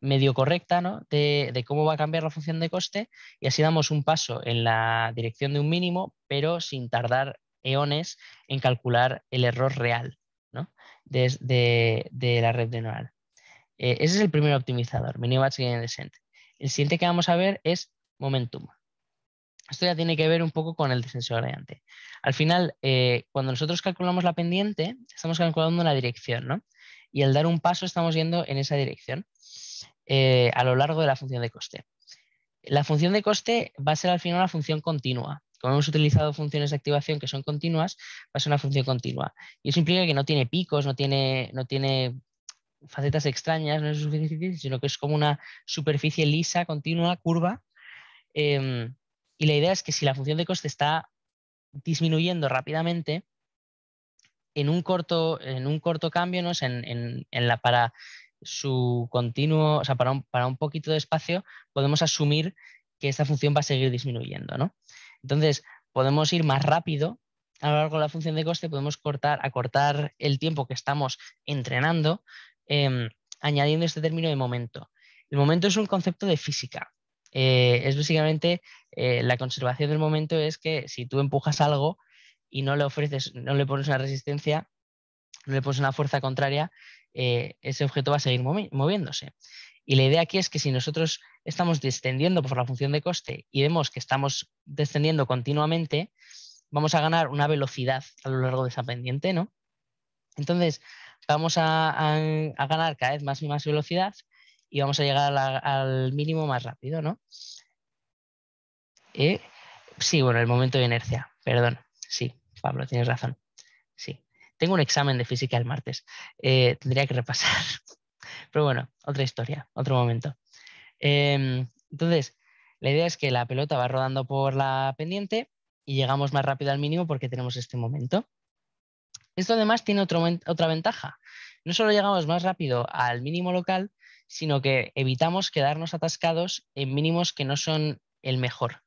medio correcta ¿no? de, cómo va a cambiar la función de coste y así damos un paso en la dirección de un mínimo, pero sin tardar eones en calcular el error real ¿no? de, la red de neural. Eh, ese es el primer optimizador, batch Gain Descent. El siguiente que vamos a ver es Momentum. Esto ya tiene que ver un poco con el descenso gradiente. Al final, eh, cuando nosotros calculamos la pendiente, estamos calculando una dirección, ¿no? Y al dar un paso estamos yendo en esa dirección. Eh, a lo largo de la función de coste. La función de coste va a ser al final una función continua. Como hemos utilizado funciones de activación que son continuas, va a ser una función continua. Y eso implica que no tiene picos, no tiene, no tiene facetas extrañas, no es superficie, sino que es como una superficie lisa, continua, curva. Em, y la idea es que si la función de coste está disminuyendo rápidamente, en un corto, en un corto cambio, en, en la, para su continuo, o sea, para un, poquito de espacio, podemos asumir que esta función va a seguir disminuyendo, ¿no? Entonces, podemos ir más rápido a lo largo de la función de coste, podemos cortar, acortar el tiempo que estamos entrenando, em, añadiendo este término de momento. El momento es un concepto de física. Eh, es básicamente eh, la conservación del momento es que si tú empujas algo y no le ofreces, no le pones una resistencia, no le pones una fuerza contraria, eh, ese objeto va a seguir moviéndose. Y la idea aquí es que si nosotros estamos descendiendo por la función de coste y vemos que estamos descendiendo continuamente, vamos a ganar una velocidad a lo largo de esa pendiente, ¿no? Entonces, vamos a, ganar cada vez más y más velocidad y vamos a llegar al mínimo más rápido, ¿no? sí, bueno, el momento de inercia, perdón. Sí, Pablo, tienes razón. Sí. Tengo un examen de física el martes, eh, tendría que repasar. Pero bueno, otra historia, otro momento. Em, entonces, la idea es que la pelota va rodando por la pendiente y llegamos más rápido al mínimo porque tenemos este momento. Esto además tiene otra ventaja. No solo llegamos más rápido al mínimo local, sino que evitamos quedarnos atascados en mínimos que no son el mejor.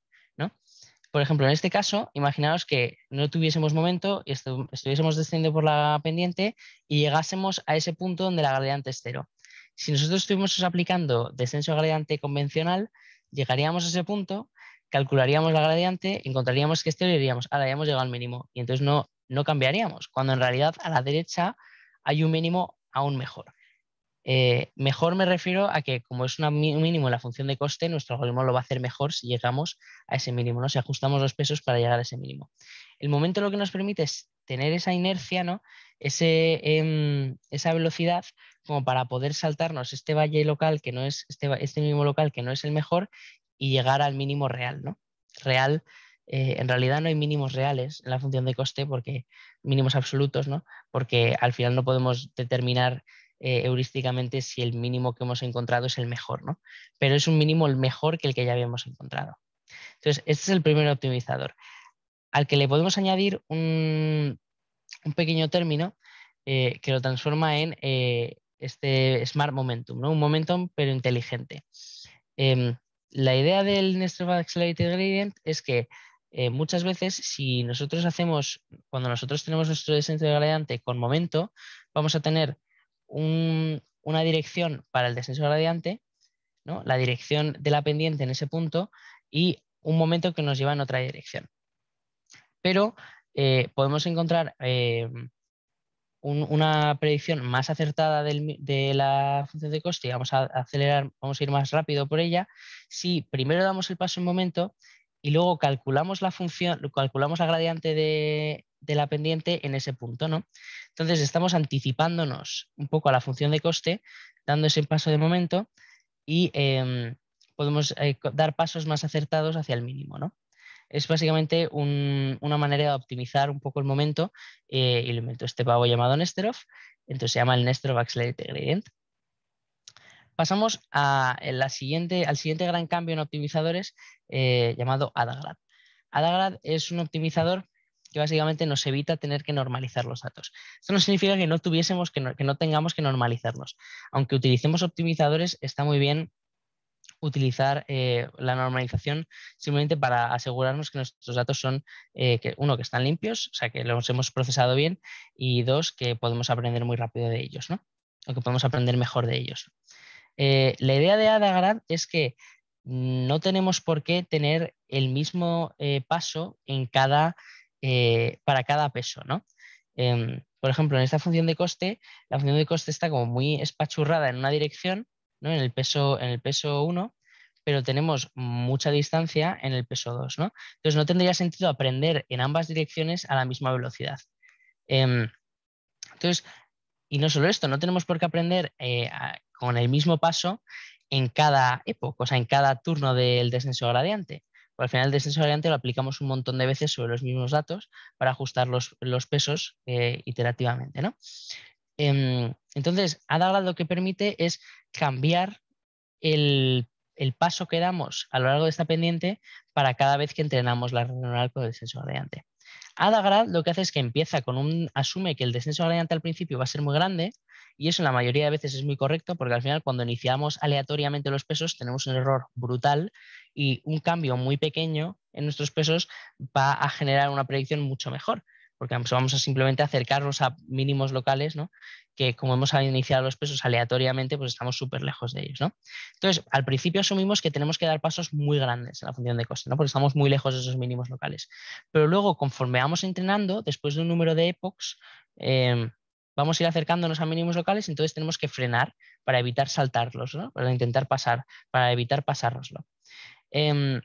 Por ejemplo, en este caso, imaginaos que no tuviésemos momento y estuviésemos descendiendo por la pendiente y llegásemos a ese punto donde la gradiente es cero. Si nosotros estuviésemos aplicando descenso gradiente convencional, llegaríamos a ese punto, calcularíamos la gradiente, encontraríamos que es cero y diríamos, ahora ya hemos llegado al mínimo, y entonces no, no cambiaríamos, cuando en realidad a la derecha hay un mínimo aún mejor. Eh, mejor me refiero a que como es un mínimo en la función de coste, nuestro algoritmo lo va a hacer mejor si llegamos a ese mínimo, ¿no? si ajustamos los pesos para llegar a ese mínimo. El momento lo que nos permite es tener esa inercia, ¿no? Ese, em, esa velocidad como para poder saltarnos este valle local que no es este, este, mínimo local que no es el mejor y llegar al mínimo real. ¿no? Real eh, en realidad no hay mínimos reales en la función de coste porque mínimos absolutos, ¿no? Porque al final no podemos determinar eh, heurísticamente si el mínimo que hemos encontrado es el mejor, ¿no? Pero es un mínimo el mejor que el que ya habíamos encontrado. Entonces, este es el primer optimizador, al que le podemos añadir un, pequeño término eh, que lo transforma en eh, este Smart Momentum, Un momentum pero inteligente. Em, la idea del Nestor Accelerated Gradient es que muchas veces si nosotros hacemos, cuando nosotros tenemos nuestro descenso de gradiente con momento, vamos a tener una dirección para el descenso gradiente, la dirección de la pendiente en ese punto y un momento que nos lleva en otra dirección. Pero eh, podemos encontrar eh, una predicción más acertada de la función de coste y vamos a acelerar, vamos a ir más rápido por ella, si primero damos el paso en momento y luego calculamos la función, calculamos la gradiente de, de la pendiente en ese punto, ¿no? Entonces estamos anticipándonos un poco a la función de coste, dando ese paso de momento y em, podemos eh, dar pasos más acertados hacia el mínimo. ¿no? Es básicamente una manera de optimizar un poco el momento eh, y lo este pavo llamado Nesterov, entonces se llama el Nesterov Accelerated Gradient. Pasamos a la siguiente, al siguiente gran cambio en optimizadores eh, llamado Adagrad. Adagrad es un optimizador que básicamente nos evita tener que normalizar los datos. Esto no significa que no tuviésemos, que que no tengamos que normalizarlos. Aunque utilicemos optimizadores, está muy bien utilizar eh, la normalización simplemente para asegurarnos que nuestros datos son, eh, que, uno, que están limpios, o sea, que los hemos procesado bien, y dos, que podemos aprender muy rápido de ellos, ¿no? O que podemos aprender mejor de ellos. Eh, la idea de Adagrad es que no tenemos por qué tener el mismo paso en cada eh, para cada peso, em, por ejemplo, en esta función de coste, la función de coste está como muy espachurrada en una dirección, en, el peso, en el peso 1, pero tenemos mucha distancia en el peso 2. Entonces no tendría sentido aprender en ambas direcciones a la misma velocidad. Em, entonces, y no solo esto, no tenemos por qué aprender eh, con el mismo paso en cada época, o sea, en cada turno del descenso gradiente al final el descenso variante lo aplicamos un montón de veces sobre los mismos datos para ajustar los, pesos eh, iterativamente. Em, entonces, ADAGRAD lo que permite es cambiar el, paso que damos a lo largo de esta pendiente para cada vez que entrenamos la red neuronal con el descenso variante. ADAGRAD lo que hace es que empieza con un, asume que el descenso variante al principio va a ser muy grande, y eso la mayoría de veces es muy correcto porque al final cuando iniciamos aleatoriamente los pesos tenemos un error brutal y un cambio muy pequeño en nuestros pesos va a generar una predicción mucho mejor porque vamos a simplemente acercarnos a mínimos locales, ¿no? que como hemos iniciado los pesos aleatoriamente, pues estamos súper lejos de ellos. Entonces, al principio asumimos que tenemos que dar pasos muy grandes en la función de coste, ¿no? porque estamos muy lejos de esos mínimos locales. Pero luego, conforme vamos entrenando, después de un número de epochs, em, vamos a ir acercándonos a mínimos locales, entonces tenemos que frenar para evitar saltarlos, para intentar pasar, para evitar pasárnoslo. Em,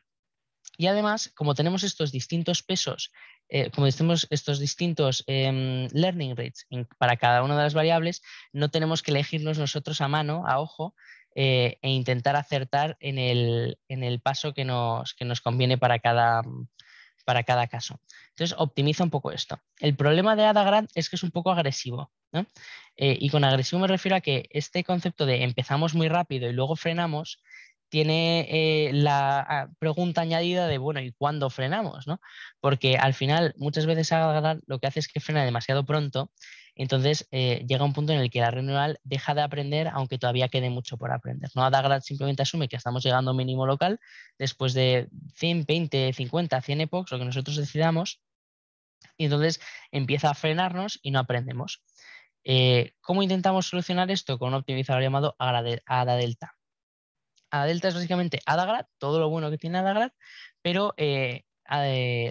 y además, como tenemos estos distintos pesos, eh, como tenemos estos distintos em, learning rates para cada una de las variables, no tenemos que elegirnos nosotros a mano, a ojo, eh, e intentar acertar en el, paso que nos, que nos conviene para cada, para cada caso. Entonces, optimiza un poco esto. El problema de AdaGrad es que es un poco agresivo. ¿no? Eh, y con agresivo me refiero a que este concepto de empezamos muy rápido y luego frenamos tiene eh, la ah, pregunta añadida de, bueno, ¿y cuándo frenamos? ¿no? Porque al final muchas veces AdaGrad lo que hace es que frena demasiado pronto entonces eh, llega un punto en el que la red neural deja de aprender, aunque todavía quede mucho por aprender. ¿no? Adagrad simplemente asume que estamos llegando a un mínimo local después de 100, 20, 50, 100 epochs, lo que nosotros decidamos, y entonces empieza a frenarnos y no aprendemos. Eh, ¿Cómo intentamos solucionar esto? Con un optimizador llamado Adadelta. Delta. Delta es básicamente AdaGrad, todo lo bueno que tiene AdaGrad, pero eh,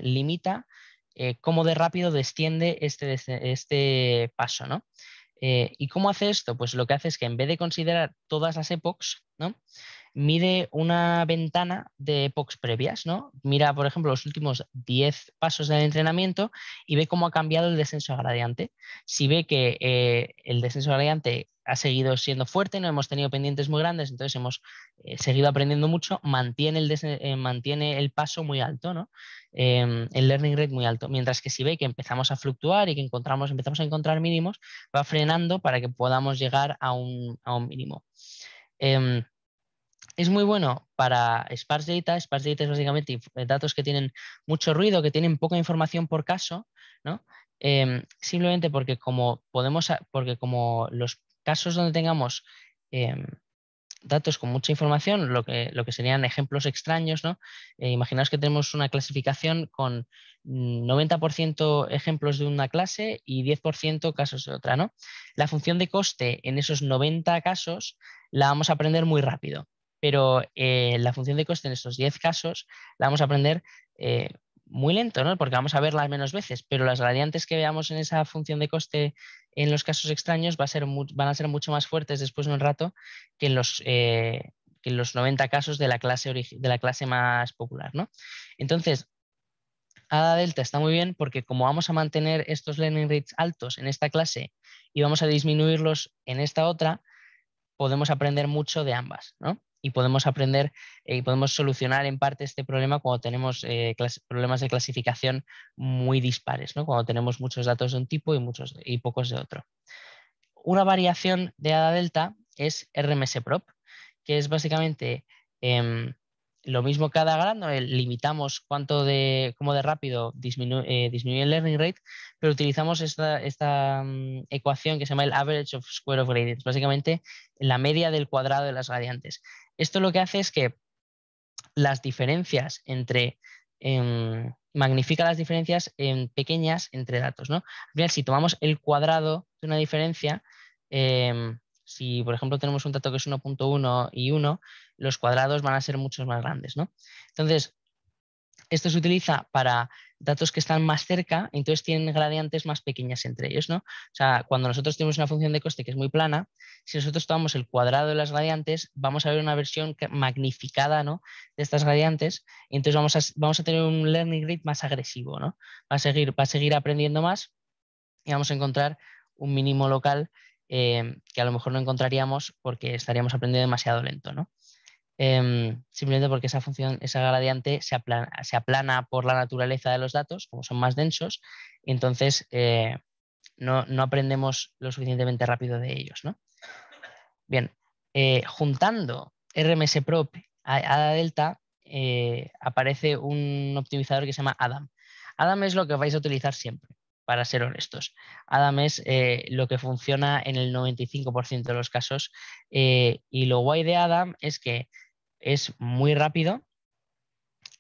limita eh, cómo de rápido desciende este, este paso, ¿no? Eh, ¿Y cómo hace esto? Pues lo que hace es que en vez de considerar todas las epochs, ¿no? mide una ventana de epochs previas, ¿no? Mira, por ejemplo, los últimos 10 pasos del entrenamiento y ve cómo ha cambiado el descenso gradiente. Si ve que eh, el descenso gradiente ha seguido siendo fuerte, no hemos tenido pendientes muy grandes, entonces hemos eh, seguido aprendiendo mucho, mantiene el, eh, mantiene el paso muy alto, ¿no? Em, el learning rate muy alto. Mientras que si ve que empezamos a fluctuar y que encontramos, empezamos a encontrar mínimos, va frenando para que podamos llegar a un, a un mínimo. Em, es muy bueno para sparse data. Sparse data es básicamente eh, datos que tienen mucho ruido, que tienen poca información por caso, ¿no? Em, simplemente porque como podemos, porque como los casos donde tengamos em, datos con mucha información, lo que, lo que serían ejemplos extraños, ¿no? Eh, imaginaos que tenemos una clasificación con 90% mm, ejemplos de una clase y 10% casos de otra, ¿no? La función de coste en esos 90 casos la vamos a aprender muy rápido pero eh, la función de coste en estos 10 casos la vamos a aprender eh, muy lento, ¿no? porque vamos a verla menos veces, pero las gradientes que veamos en esa función de coste en los casos extraños van a ser mucho más fuertes después de un rato que en los, 90 eh, casos de la, clase de la clase más popular. ¿no? Entonces, ADA delta está muy bien porque como vamos a mantener estos learning rates altos en esta clase y vamos a disminuirlos en esta otra, podemos aprender mucho de ambas. ¿no? y podemos aprender eh, y podemos solucionar en parte este problema cuando tenemos eh, problemas de clasificación muy dispares, cuando tenemos muchos datos de un tipo y, muchos, y pocos de otro. Una variación de ADA delta es RMSProp, que es básicamente em, lo mismo que ADA grano, eh, limitamos cuánto de, cómo de rápido disminuye el learning rate, pero utilizamos esta, mm, ecuación que se llama el average of square of gradients, básicamente la media del cuadrado de las gradientes. Esto lo que hace es que las diferencias entre... Em, magnifica las diferencias en pequeñas entre datos. ¿no? si tomamos el cuadrado de una diferencia, em, si por ejemplo tenemos un dato que es 1.1 y 1, los cuadrados van a ser muchos más grandes. ¿no? Entonces, esto se utiliza para datos que están más cerca, entonces tienen gradientes más pequeñas entre ellos, ¿no? O sea, cuando nosotros tenemos una función de coste que es muy plana, si nosotros tomamos el cuadrado de las gradientes, vamos a ver una versión magnificada, ¿no? De estas gradientes, entonces vamos a, vamos a tener un learning rate más agresivo, ¿no? Va a seguir, seguir aprendiendo más y vamos a encontrar un mínimo local eh, que a lo mejor no encontraríamos porque estaríamos aprendiendo demasiado lento, ¿no? Em, simplemente porque esa función, esa gradiente se aplana, se aplana, por la naturaleza de los datos, como son más densos, entonces eh, no, aprendemos lo suficientemente rápido de ellos. Bien, eh, juntando juntando prop a ADA Delta, eh, aparece un optimizador que se llama ADAM. ADAM es lo que vais a utilizar siempre, para ser honestos. ADAM es lo que funciona en el 95% de los casos y lo guay de ADAM es que es muy rápido,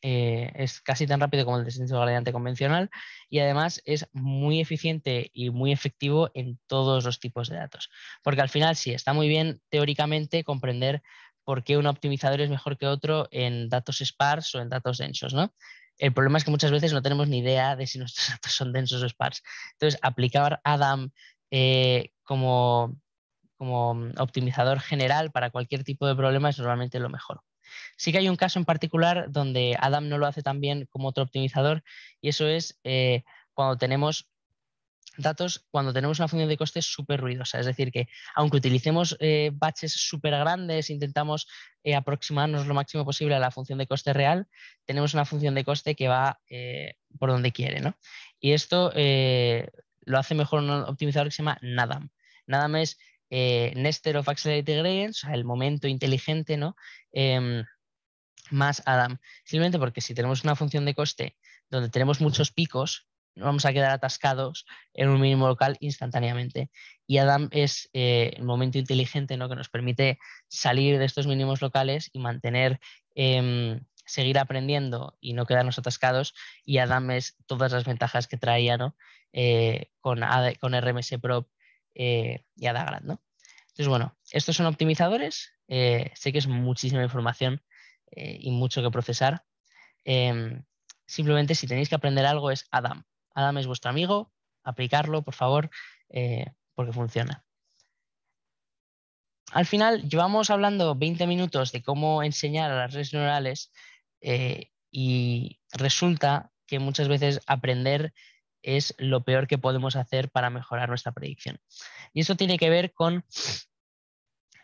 eh, es casi tan rápido como el descenso gradiente convencional y además es muy eficiente y muy efectivo en todos los tipos de datos. Porque al final sí, está muy bien teóricamente comprender por qué un optimizador es mejor que otro en datos sparse o en datos densos, ¿no? El problema es que muchas veces no tenemos ni idea de si nuestros datos son densos o sparse. Entonces, aplicar ADAM eh, como como mm, optimizador general para cualquier tipo de problema es normalmente lo mejor. Sí que hay un caso en particular donde Adam no lo hace tan bien como otro optimizador y eso es eh, cuando tenemos datos, cuando tenemos una función de coste súper ruidosa. Es decir, que aunque utilicemos eh, batches súper grandes, intentamos eh, aproximarnos lo máximo posible a la función de coste real, tenemos una función de coste que va por donde quiere. Y esto lo hace mejor un optimizador que se llama NADAM. NADAM es eh, of Accelerated Gradients, o sea, el momento inteligente, ¿no? Em, más Adam. Simplemente porque si tenemos una función de coste donde tenemos muchos picos, no vamos a quedar atascados en un mínimo local instantáneamente. Y Adam es eh, el momento inteligente ¿no? que nos permite salir de estos mínimos locales y mantener, em, seguir aprendiendo y no quedarnos atascados. Y Adam es todas las ventajas que traía ¿no? Eh, con, con RMS Prop eh, y Adagrad. ¿no? Entonces, bueno, estos son optimizadores. Eh, sé que es muchísima información eh, y mucho que procesar. Em, simplemente si tenéis que aprender algo es Adam. Adam es vuestro amigo, aplicarlo, por favor, eh, porque funciona. Al final, llevamos hablando 20 minutos de cómo enseñar a las redes neurales y resulta que muchas veces aprender es lo peor que podemos hacer para mejorar nuestra predicción. Y eso tiene que ver con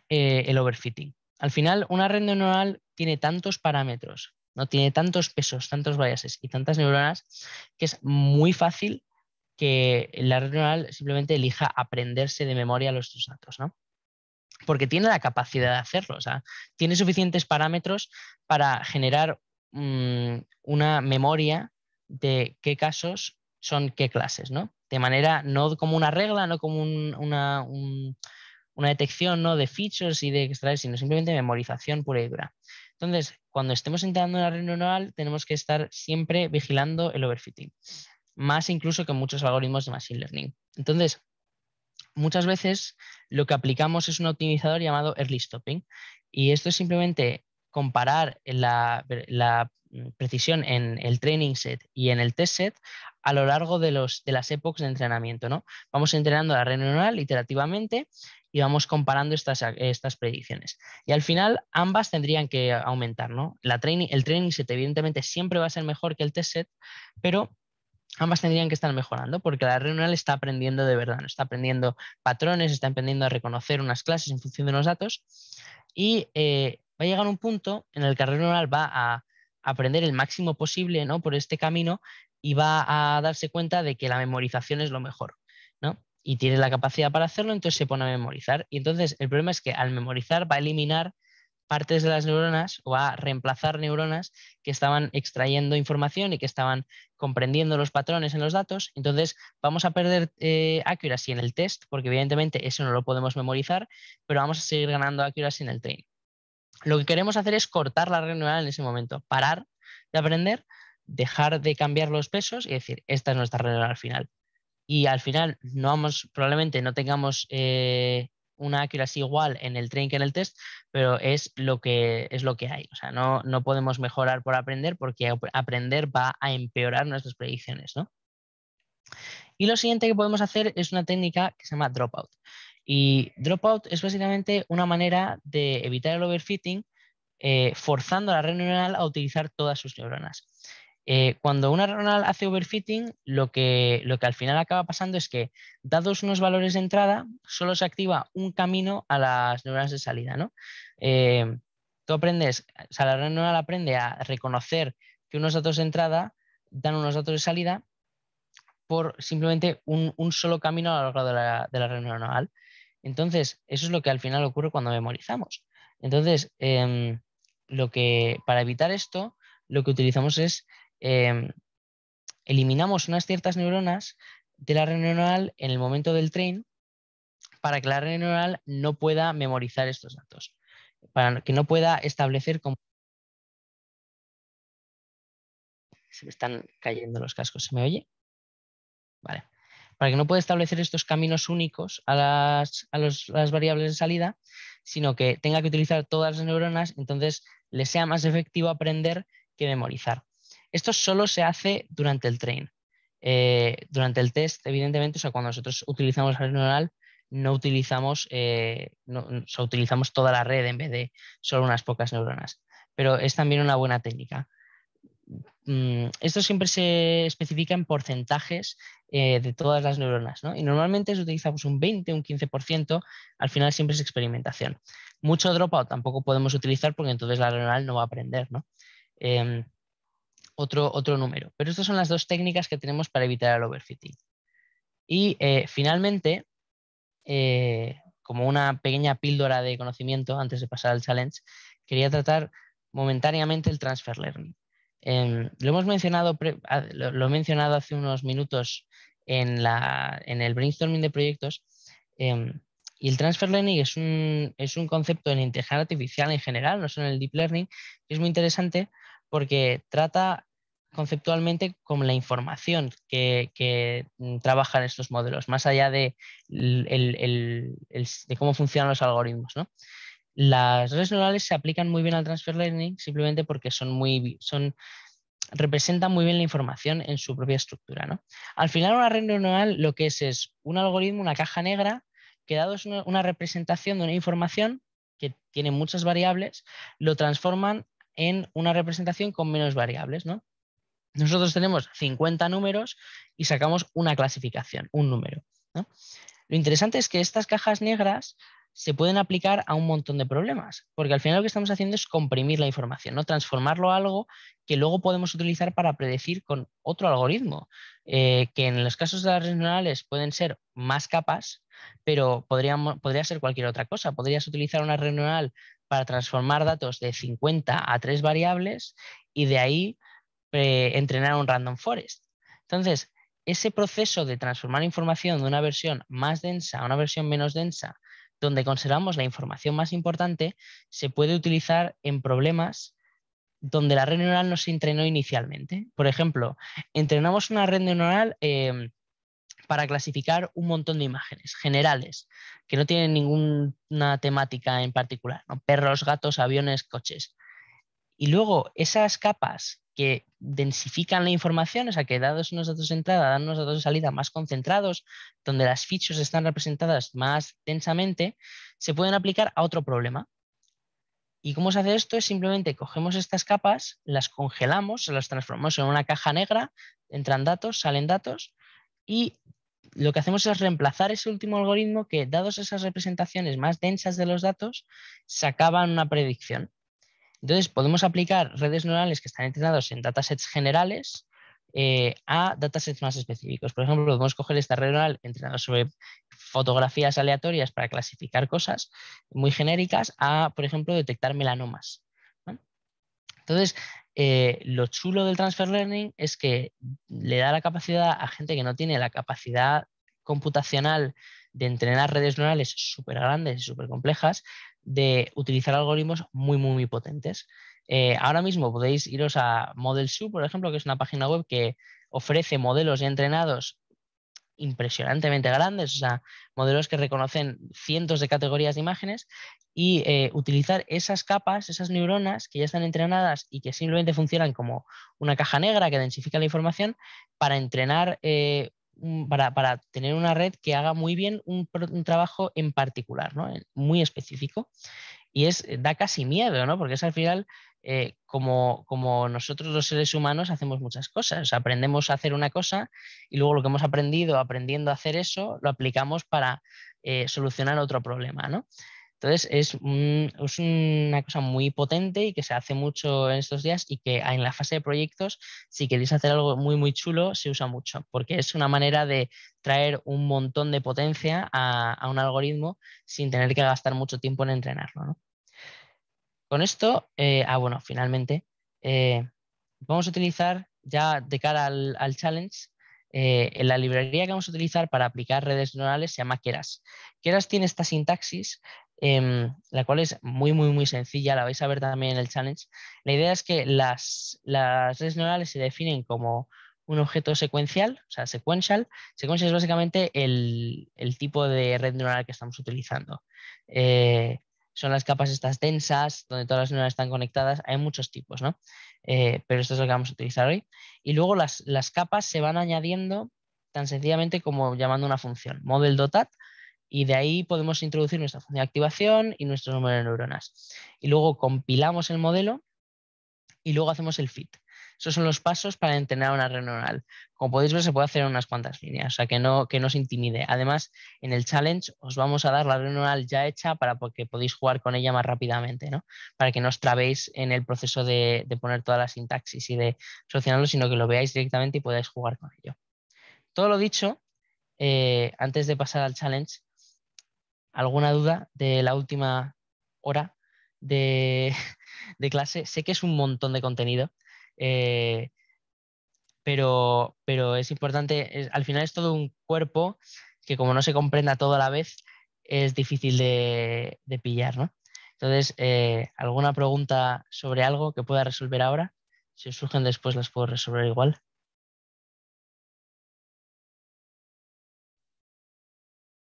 eh, el overfitting. Al final, una red neuronal tiene tantos parámetros, no tiene tantos pesos, tantos biases y tantas neuronas que es muy fácil que la red neuronal simplemente elija aprenderse de memoria los datos, ¿no? Porque tiene la capacidad de hacerlo, o sea, tiene suficientes parámetros para generar mm, una memoria de qué casos son qué clases, ¿no? De manera, no como una regla, no como una, una, detección ¿no? de features y de extraer, sino simplemente memorización pura y dura. Entonces, cuando estemos entrando en una red neuronal, tenemos que estar siempre vigilando el overfitting, más incluso que muchos algoritmos de machine learning. Entonces, muchas veces lo que aplicamos es un optimizador llamado early stopping, y esto es simplemente comparar la, mm, precisión en el training set y en el test set a lo largo de, los, de las épocas de entrenamiento. ¿no? Vamos entrenando la red neuronal iterativamente y vamos comparando estas, estas predicciones. Y al final ambas tendrían que aumentar. ¿no? La training, el training set evidentemente siempre va a ser mejor que el test set, pero ambas tendrían que estar mejorando porque la red neuronal está aprendiendo de verdad, ¿no? está aprendiendo patrones, está aprendiendo a reconocer unas clases en función de los datos y eh, va a llegar un punto en el que el neuronal va a aprender el máximo posible ¿no? por este camino y va a darse cuenta de que la memorización es lo mejor, ¿no? Y tiene la capacidad para hacerlo, entonces se pone a memorizar. Y entonces el problema es que al memorizar va a eliminar partes de las neuronas o va a reemplazar neuronas que estaban extrayendo información y que estaban comprendiendo los patrones en los datos. Entonces vamos a perder eh, accuracy en el test porque evidentemente eso no lo podemos memorizar, pero vamos a seguir ganando accuracy en el training. Lo que queremos hacer es cortar la red neural en ese momento, parar de aprender, dejar de cambiar los pesos y decir, esta es nuestra red al final. Y al final no vamos, probablemente no tengamos eh, una accuracy igual en el train que en el test, pero es lo que, es lo que hay. O sea, no, podemos mejorar por aprender porque aprender va a empeorar nuestras predicciones, Y lo siguiente que podemos hacer es una técnica que se llama dropout. Y dropout es básicamente una manera de evitar el overfitting eh, forzando a la red neuronal a utilizar todas sus neuronas. Eh, cuando una red neuronal hace overfitting, lo que, al final acaba pasando es que, dados unos valores de entrada, solo se activa un camino a las neuronas de salida. ¿no? Eh, tú aprendes, o sea, la red neuronal aprende a reconocer que unos datos de entrada dan unos datos de salida por simplemente un, solo camino a lo largo de la, de la red neuronal. Entonces, eso es lo que al final ocurre cuando memorizamos. Entonces, em, lo que, para evitar esto, lo que utilizamos es em, eliminamos unas ciertas neuronas de la red neuronal en el momento del train para que la red neuronal no pueda memorizar estos datos, para que no pueda establecer como... Se me están cayendo los cascos, ¿se me oye? Vale para que no pueda establecer estos caminos únicos a las, variables de salida, sino que tenga que utilizar todas las neuronas, entonces le sea más efectivo aprender que memorizar. Esto solo se hace durante el train. Eh, durante el test, evidentemente, o sea, cuando nosotros utilizamos la red neuronal, no utilizamos, eh, utilizamos toda la red en vez de solo unas pocas neuronas. Pero es también una buena técnica. Mm, esto siempre se especifica en porcentajes eh, de todas las neuronas, Y normalmente se utiliza pues, un 20, un 15%, al final siempre es experimentación. Mucho dropout tampoco podemos utilizar porque entonces la neuronal no va a aprender, em, otro, otro número. Pero estas son las dos técnicas que tenemos para evitar el overfitting. Y eh, finalmente, eh, como una pequeña píldora de conocimiento antes de pasar al challenge, quería tratar momentáneamente el transfer learning. Em, lo hemos mencionado, ah, lo, he mencionado hace unos minutos en, el brainstorming de proyectos. Em, y el transfer learning es un, concepto en inteligencia artificial en general, no solo en el deep learning, que es muy interesante porque trata conceptualmente con la información que, mm, trabajan estos modelos, más allá de, de cómo funcionan los algoritmos. Las redes neuronales se aplican muy bien al transfer learning simplemente porque son muy, son, representan muy bien la información en su propia estructura. Al final una red neuronal lo que es es un algoritmo, una caja negra, que dado es una, representación de una información que tiene muchas variables, lo transforman en una representación con menos variables. Nosotros tenemos 50 números y sacamos una clasificación, un número. Lo interesante es que estas cajas negras se pueden aplicar a un montón de problemas, porque al final lo que estamos haciendo es comprimir la información, ¿no? transformarlo a algo que luego podemos utilizar para predecir con otro algoritmo, eh, que en los casos de las redes neuronales pueden ser más capas, pero podría ser cualquier otra cosa. Podrías utilizar una red neuronal para transformar datos de 50 a 3 variables y de ahí eh, entrenar un random forest. Entonces, ese proceso de transformar información de una versión más densa a una versión menos densa, donde conservamos la información más importante, se puede utilizar en problemas donde la red neuronal no se entrenó inicialmente. Por ejemplo, entrenamos una red neuronal em, para clasificar un montón de imágenes generales, que no tienen ninguna temática en particular, perros, gatos, aviones, coches. Y luego esas capas que densifican la información, o sea, que dados unos datos de entrada, dan unos datos de salida más concentrados, donde las fichas están representadas más densamente, se pueden aplicar a otro problema. ¿Y cómo se hace esto? Es simplemente cogemos estas capas, las congelamos, las transformamos en una caja negra, entran datos, salen datos, y lo que hacemos es reemplazar ese último algoritmo que, dados esas representaciones más densas de los datos, sacaban una predicción. Entonces, podemos aplicar redes neuronales que están entrenadas en datasets generales eh, a datasets más específicos. Por ejemplo, podemos coger esta red neural entrenada sobre fotografías aleatorias para clasificar cosas muy genéricas a, por ejemplo, detectar melanomas. Entonces, eh, lo chulo del transfer learning es que le da la capacidad a gente que no tiene la capacidad computacional de entrenar redes neurales súper grandes y súper complejas de utilizar algoritmos muy, muy, muy potentes. Eh, ahora mismo podéis iros a ModelSU, por ejemplo, que es una página web que ofrece modelos ya entrenados impresionantemente grandes, o sea, modelos que reconocen cientos de categorías de imágenes y eh, utilizar esas capas, esas neuronas que ya están entrenadas y que simplemente funcionan como una caja negra que densifica la información para entrenar eh, para, tener una red que haga muy bien un, trabajo en particular, ¿no? muy específico. Y es, eh, da casi miedo, ¿no? porque es al final eh, como, nosotros los seres humanos hacemos muchas cosas. aprendemos a hacer una cosa y luego lo que hemos aprendido aprendiendo a hacer eso lo aplicamos para eh, solucionar otro problema. ¿no? Entonces es, una cosa muy potente y que se hace mucho en estos días y que en la fase de proyectos, si queréis hacer algo muy, muy chulo, se usa mucho, porque es una manera de traer un montón de potencia a, un algoritmo sin tener que gastar mucho tiempo en entrenarlo. Con esto, eh, ah, bueno, finalmente, eh, vamos a utilizar ya de cara al, challenge, eh, en la librería que vamos a utilizar para aplicar redes neuronales se llama Keras. Keras tiene esta sintaxis Em, la cual es muy, muy, muy sencilla, la vais a ver también en el challenge. La idea es que las, redes neuronales se definen como un objeto secuencial, o sea, sequential. Sequential es básicamente el, tipo de red neuronal que estamos utilizando. Eh, son las capas estas densas, donde todas las neuronas están conectadas. Hay muchos tipos, ¿no? Eh, pero esto es lo que vamos a utilizar hoy. Y luego las, las capas se van añadiendo tan sencillamente como llamando una función. dotat y de ahí podemos introducir nuestra función de activación y nuestro número de neuronas. Y luego compilamos el modelo y luego hacemos el fit. Esos son los pasos para entrenar una red neuronal. Como podéis ver, se puede hacer en unas cuantas líneas, o sea, que no, que no os intimide. Además, en el challenge os vamos a dar la red neuronal ya hecha para que podéis jugar con ella más rápidamente, Para que no os trabéis en el proceso de, poner toda la sintaxis y de solucionarlo, sino que lo veáis directamente y podáis jugar con ello. Todo lo dicho, eh, antes de pasar al challenge, alguna duda de la última hora de, clase, sé que es un montón de contenido, eh, pero, pero es importante, al final es todo un cuerpo que como no se comprenda todo a la vez, es difícil de, pillar, ¿no? Entonces, eh, ¿alguna pregunta sobre algo que pueda resolver ahora? Si surgen después las puedo resolver igual.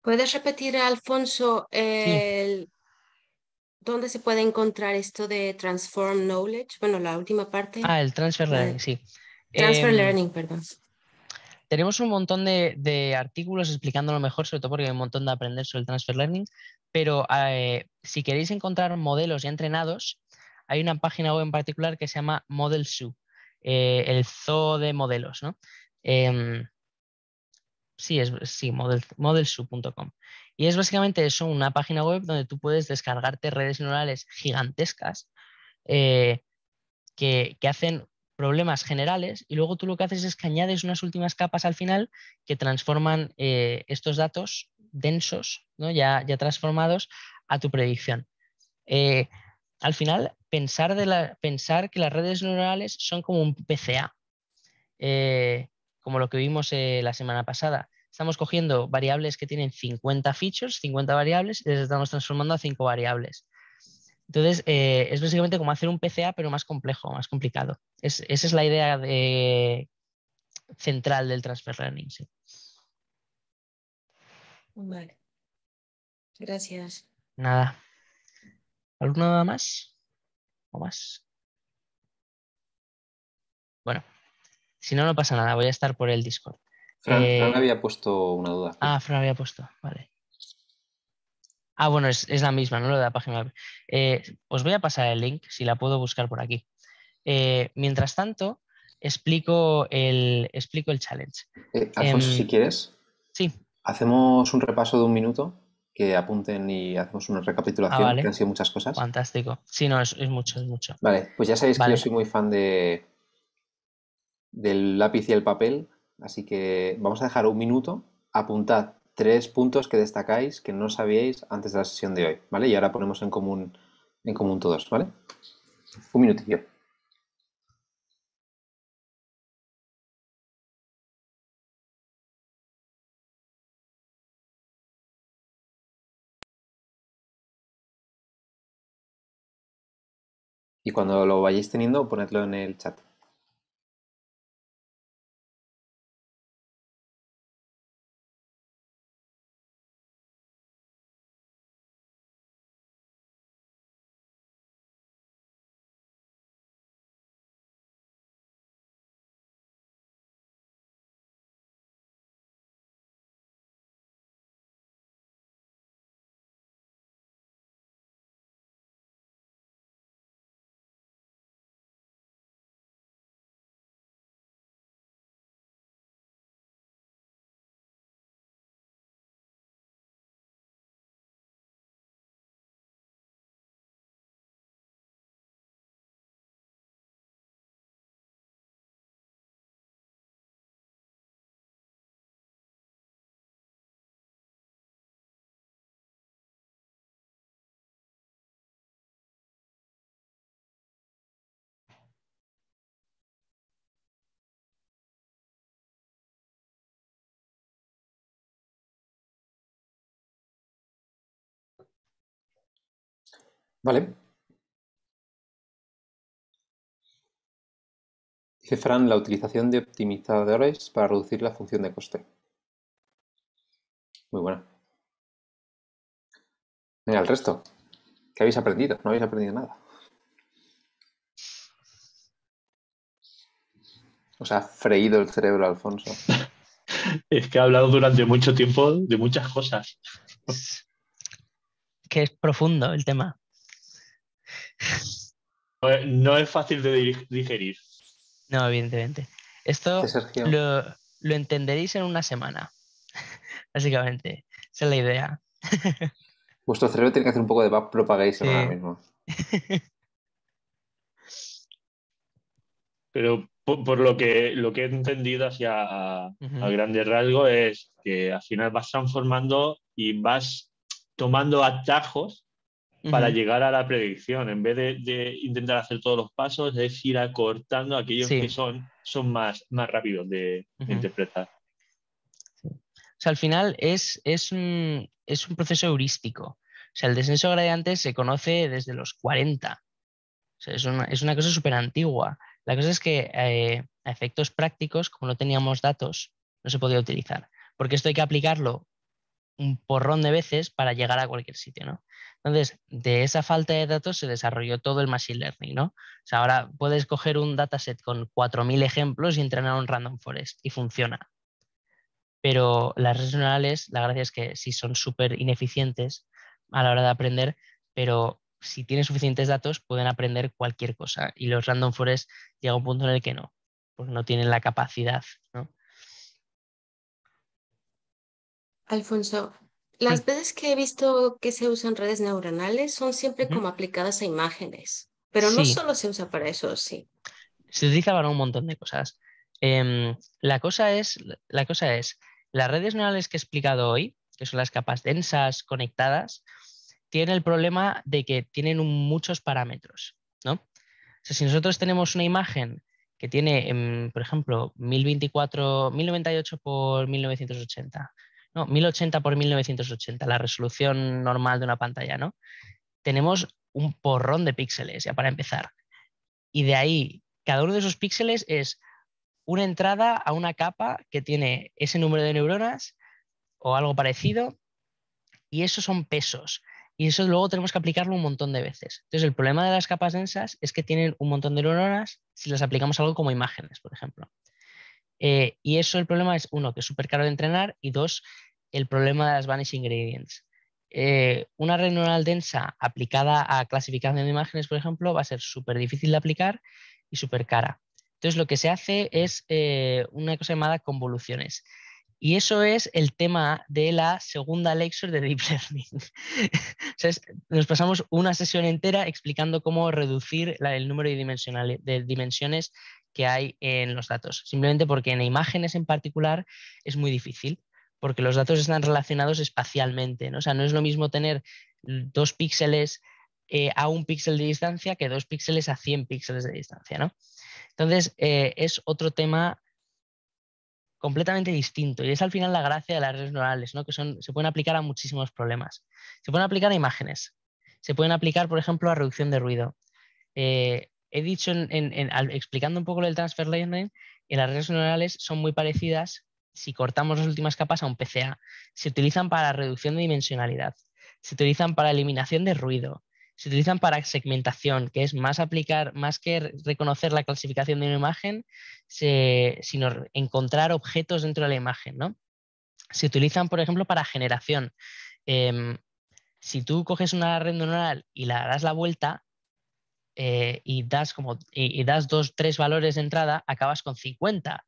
¿Puedes repetir, Alfonso, dónde se puede encontrar esto de Transform Knowledge? Bueno, la última parte. Ah, el Transfer Learning, sí. Transfer em, Learning, perdón. Tenemos un montón de, de, artículos explicándolo mejor, sobre todo porque hay un montón de aprender sobre el Transfer Learning, pero eh, si queréis encontrar modelos ya entrenados, hay una página web en particular que se llama Model Zoo, eh, el zoo de modelos, ¿no? Em, Sí, es, sí, Y es básicamente eso, una página web donde tú puedes descargarte redes neuronales gigantescas eh, que, hacen problemas generales y luego tú lo que haces es que añades unas últimas capas al final que transforman eh, estos datos densos, ¿no? ya, ya transformados, a tu predicción. Eh, al final, pensar, de pensar que las redes neuronales son como un PCA como lo que vimos eh, la semana pasada. Estamos cogiendo variables que tienen 50 features, 50 variables, y les estamos transformando a 5 variables. Entonces, eh, es básicamente como hacer un PCA, pero más complejo, más complicado. esa es la idea eh, central del Transfer Learning. Muy bien Gracias. Nada. ¿Alguna más? ¿O más? Bueno, si no, no pasa nada, voy a estar por el Discord. Fran, eh, había puesto una duda. Ah, Fran había puesto, vale. Ah, bueno, es, la misma, ¿no? Lo de la página web. Eh, os voy a pasar el link, si la puedo buscar por aquí. Eh, mientras tanto, explico el, explico el challenge. Alfonso, em, si quieres. Sí. Hacemos un repaso de un minuto que apunten y hacemos una recapitulación, ah, que han sido muchas cosas. Fantástico. Sí, no, es, mucho, es mucho. Vale, pues ya sabéis que yo soy muy fan de, del lápiz y el papel, así que vamos a dejar un minuto, apuntad tres puntos que destacáis que no sabíais antes de la sesión de hoy, ¿vale? Y ahora ponemos en común, en común todos, ¿vale? Un minutillo. Y cuando lo vayáis teniendo, ponedlo en el chat. Vale. Dice la utilización de optimizadores para reducir la función de coste. Muy buena. mira el resto. ¿Qué habéis aprendido? No habéis aprendido nada. Os ha freído el cerebro, Alfonso. es que ha hablado durante mucho tiempo de muchas cosas. que es profundo el tema. No es fácil de digerir. No, evidentemente. Esto lo, entenderéis en una semana. Básicamente, esa es la idea. Vuestro cerebro tiene que hacer un poco de propagación ahora mismo. Pero por, lo, que, lo que he entendido hacia a, grande rasgo es que al final vas transformando y vas tomando atajos para llegar a la predicción. En vez de, intentar hacer todos los pasos, es ir acortando aquellos que son, son más, más rápidos de, interpretar. al final es, es, un, proceso heurístico. O sea, el descenso gradiente se conoce desde los 40. es, una, cosa súper antigua. La cosa es que eh, a efectos prácticos, como no teníamos datos, no se podía utilizar. Porque esto hay que aplicarlo un porrón de veces para llegar a cualquier sitio, ¿no? Entonces, de esa falta de datos se desarrolló todo el machine learning, ¿no? O sea, ahora puedes coger un dataset con 4.000 ejemplos y entrenar un random forest y funciona. Pero las redes neuronales, la gracia es que sí son súper ineficientes a la hora de aprender, pero si tienen suficientes datos pueden aprender cualquier cosa y los random forest llega a un punto en el que no, pues no tienen la capacidad, ¿no? Alfonso, las veces que he visto que se usan redes neuronales son siempre como aplicadas a imágenes, pero no solo se usa para eso, sí. Se utiliza para un montón de cosas. Em, la, cosa es, la cosa es, las redes neuronales que he explicado hoy, que son las capas densas, conectadas, tienen el problema de que tienen muchos parámetros, ¿no? O sea, si nosotros tenemos una imagen que tiene, em, por ejemplo, 1024, 1098 por 1980, no, 1080 por 1980, la resolución normal de una pantalla, ¿no? Tenemos un porrón de píxeles, ya para empezar. Y de ahí, cada uno de esos píxeles es una entrada a una capa que tiene ese número de neuronas o algo parecido, y esos son pesos. Y eso luego tenemos que aplicarlo un montón de veces. Entonces, el problema de las capas densas es que tienen un montón de neuronas si las aplicamos a algo como imágenes, por ejemplo. Eh, y eso el problema es, uno, que es súper caro de entrenar y dos, el problema de las Vanish Ingredients. Eh, una red neural densa aplicada a clasificación de imágenes, por ejemplo, va a ser súper difícil de aplicar y súper cara. Entonces, lo que se hace es eh, una cosa llamada convoluciones. Y eso es el tema de la segunda lecture de Deep Learning. nos pasamos una sesión entera explicando cómo reducir el número de, de dimensiones que hay en los datos, simplemente porque en imágenes en particular es muy difícil, porque los datos están relacionados espacialmente, ¿no? o sea, no es lo mismo tener dos píxeles eh, a un píxel de distancia que dos píxeles a 100 píxeles de distancia, ¿no? Entonces, eh, es otro tema completamente distinto. Y es al final la gracia de las redes neurales, ¿no? que son, se pueden aplicar a muchísimos problemas. Se pueden aplicar a imágenes, se pueden aplicar, por ejemplo, a reducción de ruido. Eh, he dicho explicando un poco del transfer learning, en las redes neuronales son muy parecidas. Si cortamos las últimas capas a un PCA, se utilizan para reducción de dimensionalidad, se utilizan para eliminación de ruido, se utilizan para segmentación, que es más aplicar, más que reconocer la clasificación de una imagen, sino encontrar objetos dentro de la imagen, ¿no? Se utilizan, por ejemplo, para generación. Em, si tú coges una red neuronal y la das la vuelta, eh, y, das como, y, das dos, tres valores de entrada, acabas con 50.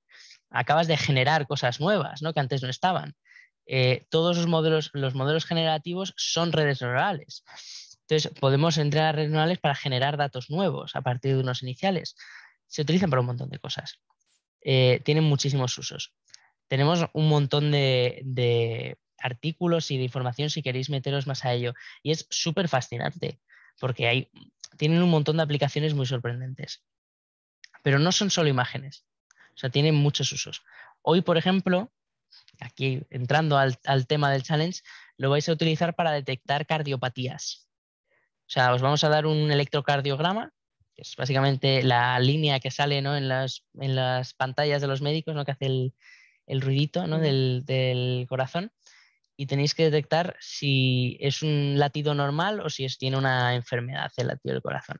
Acabas de generar cosas nuevas, ¿no? Que antes no estaban. Eh, todos los modelos, los modelos generativos son redes neurales. Entonces, podemos entrar a redes neuronales para generar datos nuevos a partir de unos iniciales. Se utilizan para un montón de cosas. Eh, tienen muchísimos usos. Tenemos un montón de, de, artículos y de información si queréis meteros más a ello. Y es súper fascinante porque hay tienen un montón de aplicaciones muy sorprendentes. Pero no son solo imágenes, o sea, tienen muchos usos. Hoy, por ejemplo, aquí entrando al, tema del challenge, lo vais a utilizar para detectar cardiopatías. O sea, os vamos a dar un electrocardiograma, que es básicamente la línea que sale ¿no? en, las, pantallas de los médicos, ¿no? que hace el, ruidito ¿no? del, del corazón y tenéis que detectar si es un latido normal o si es, tiene una enfermedad el latido del corazón.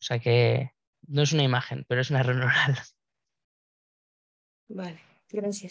O sea que no es una imagen, pero es una red normal Vale, gracias.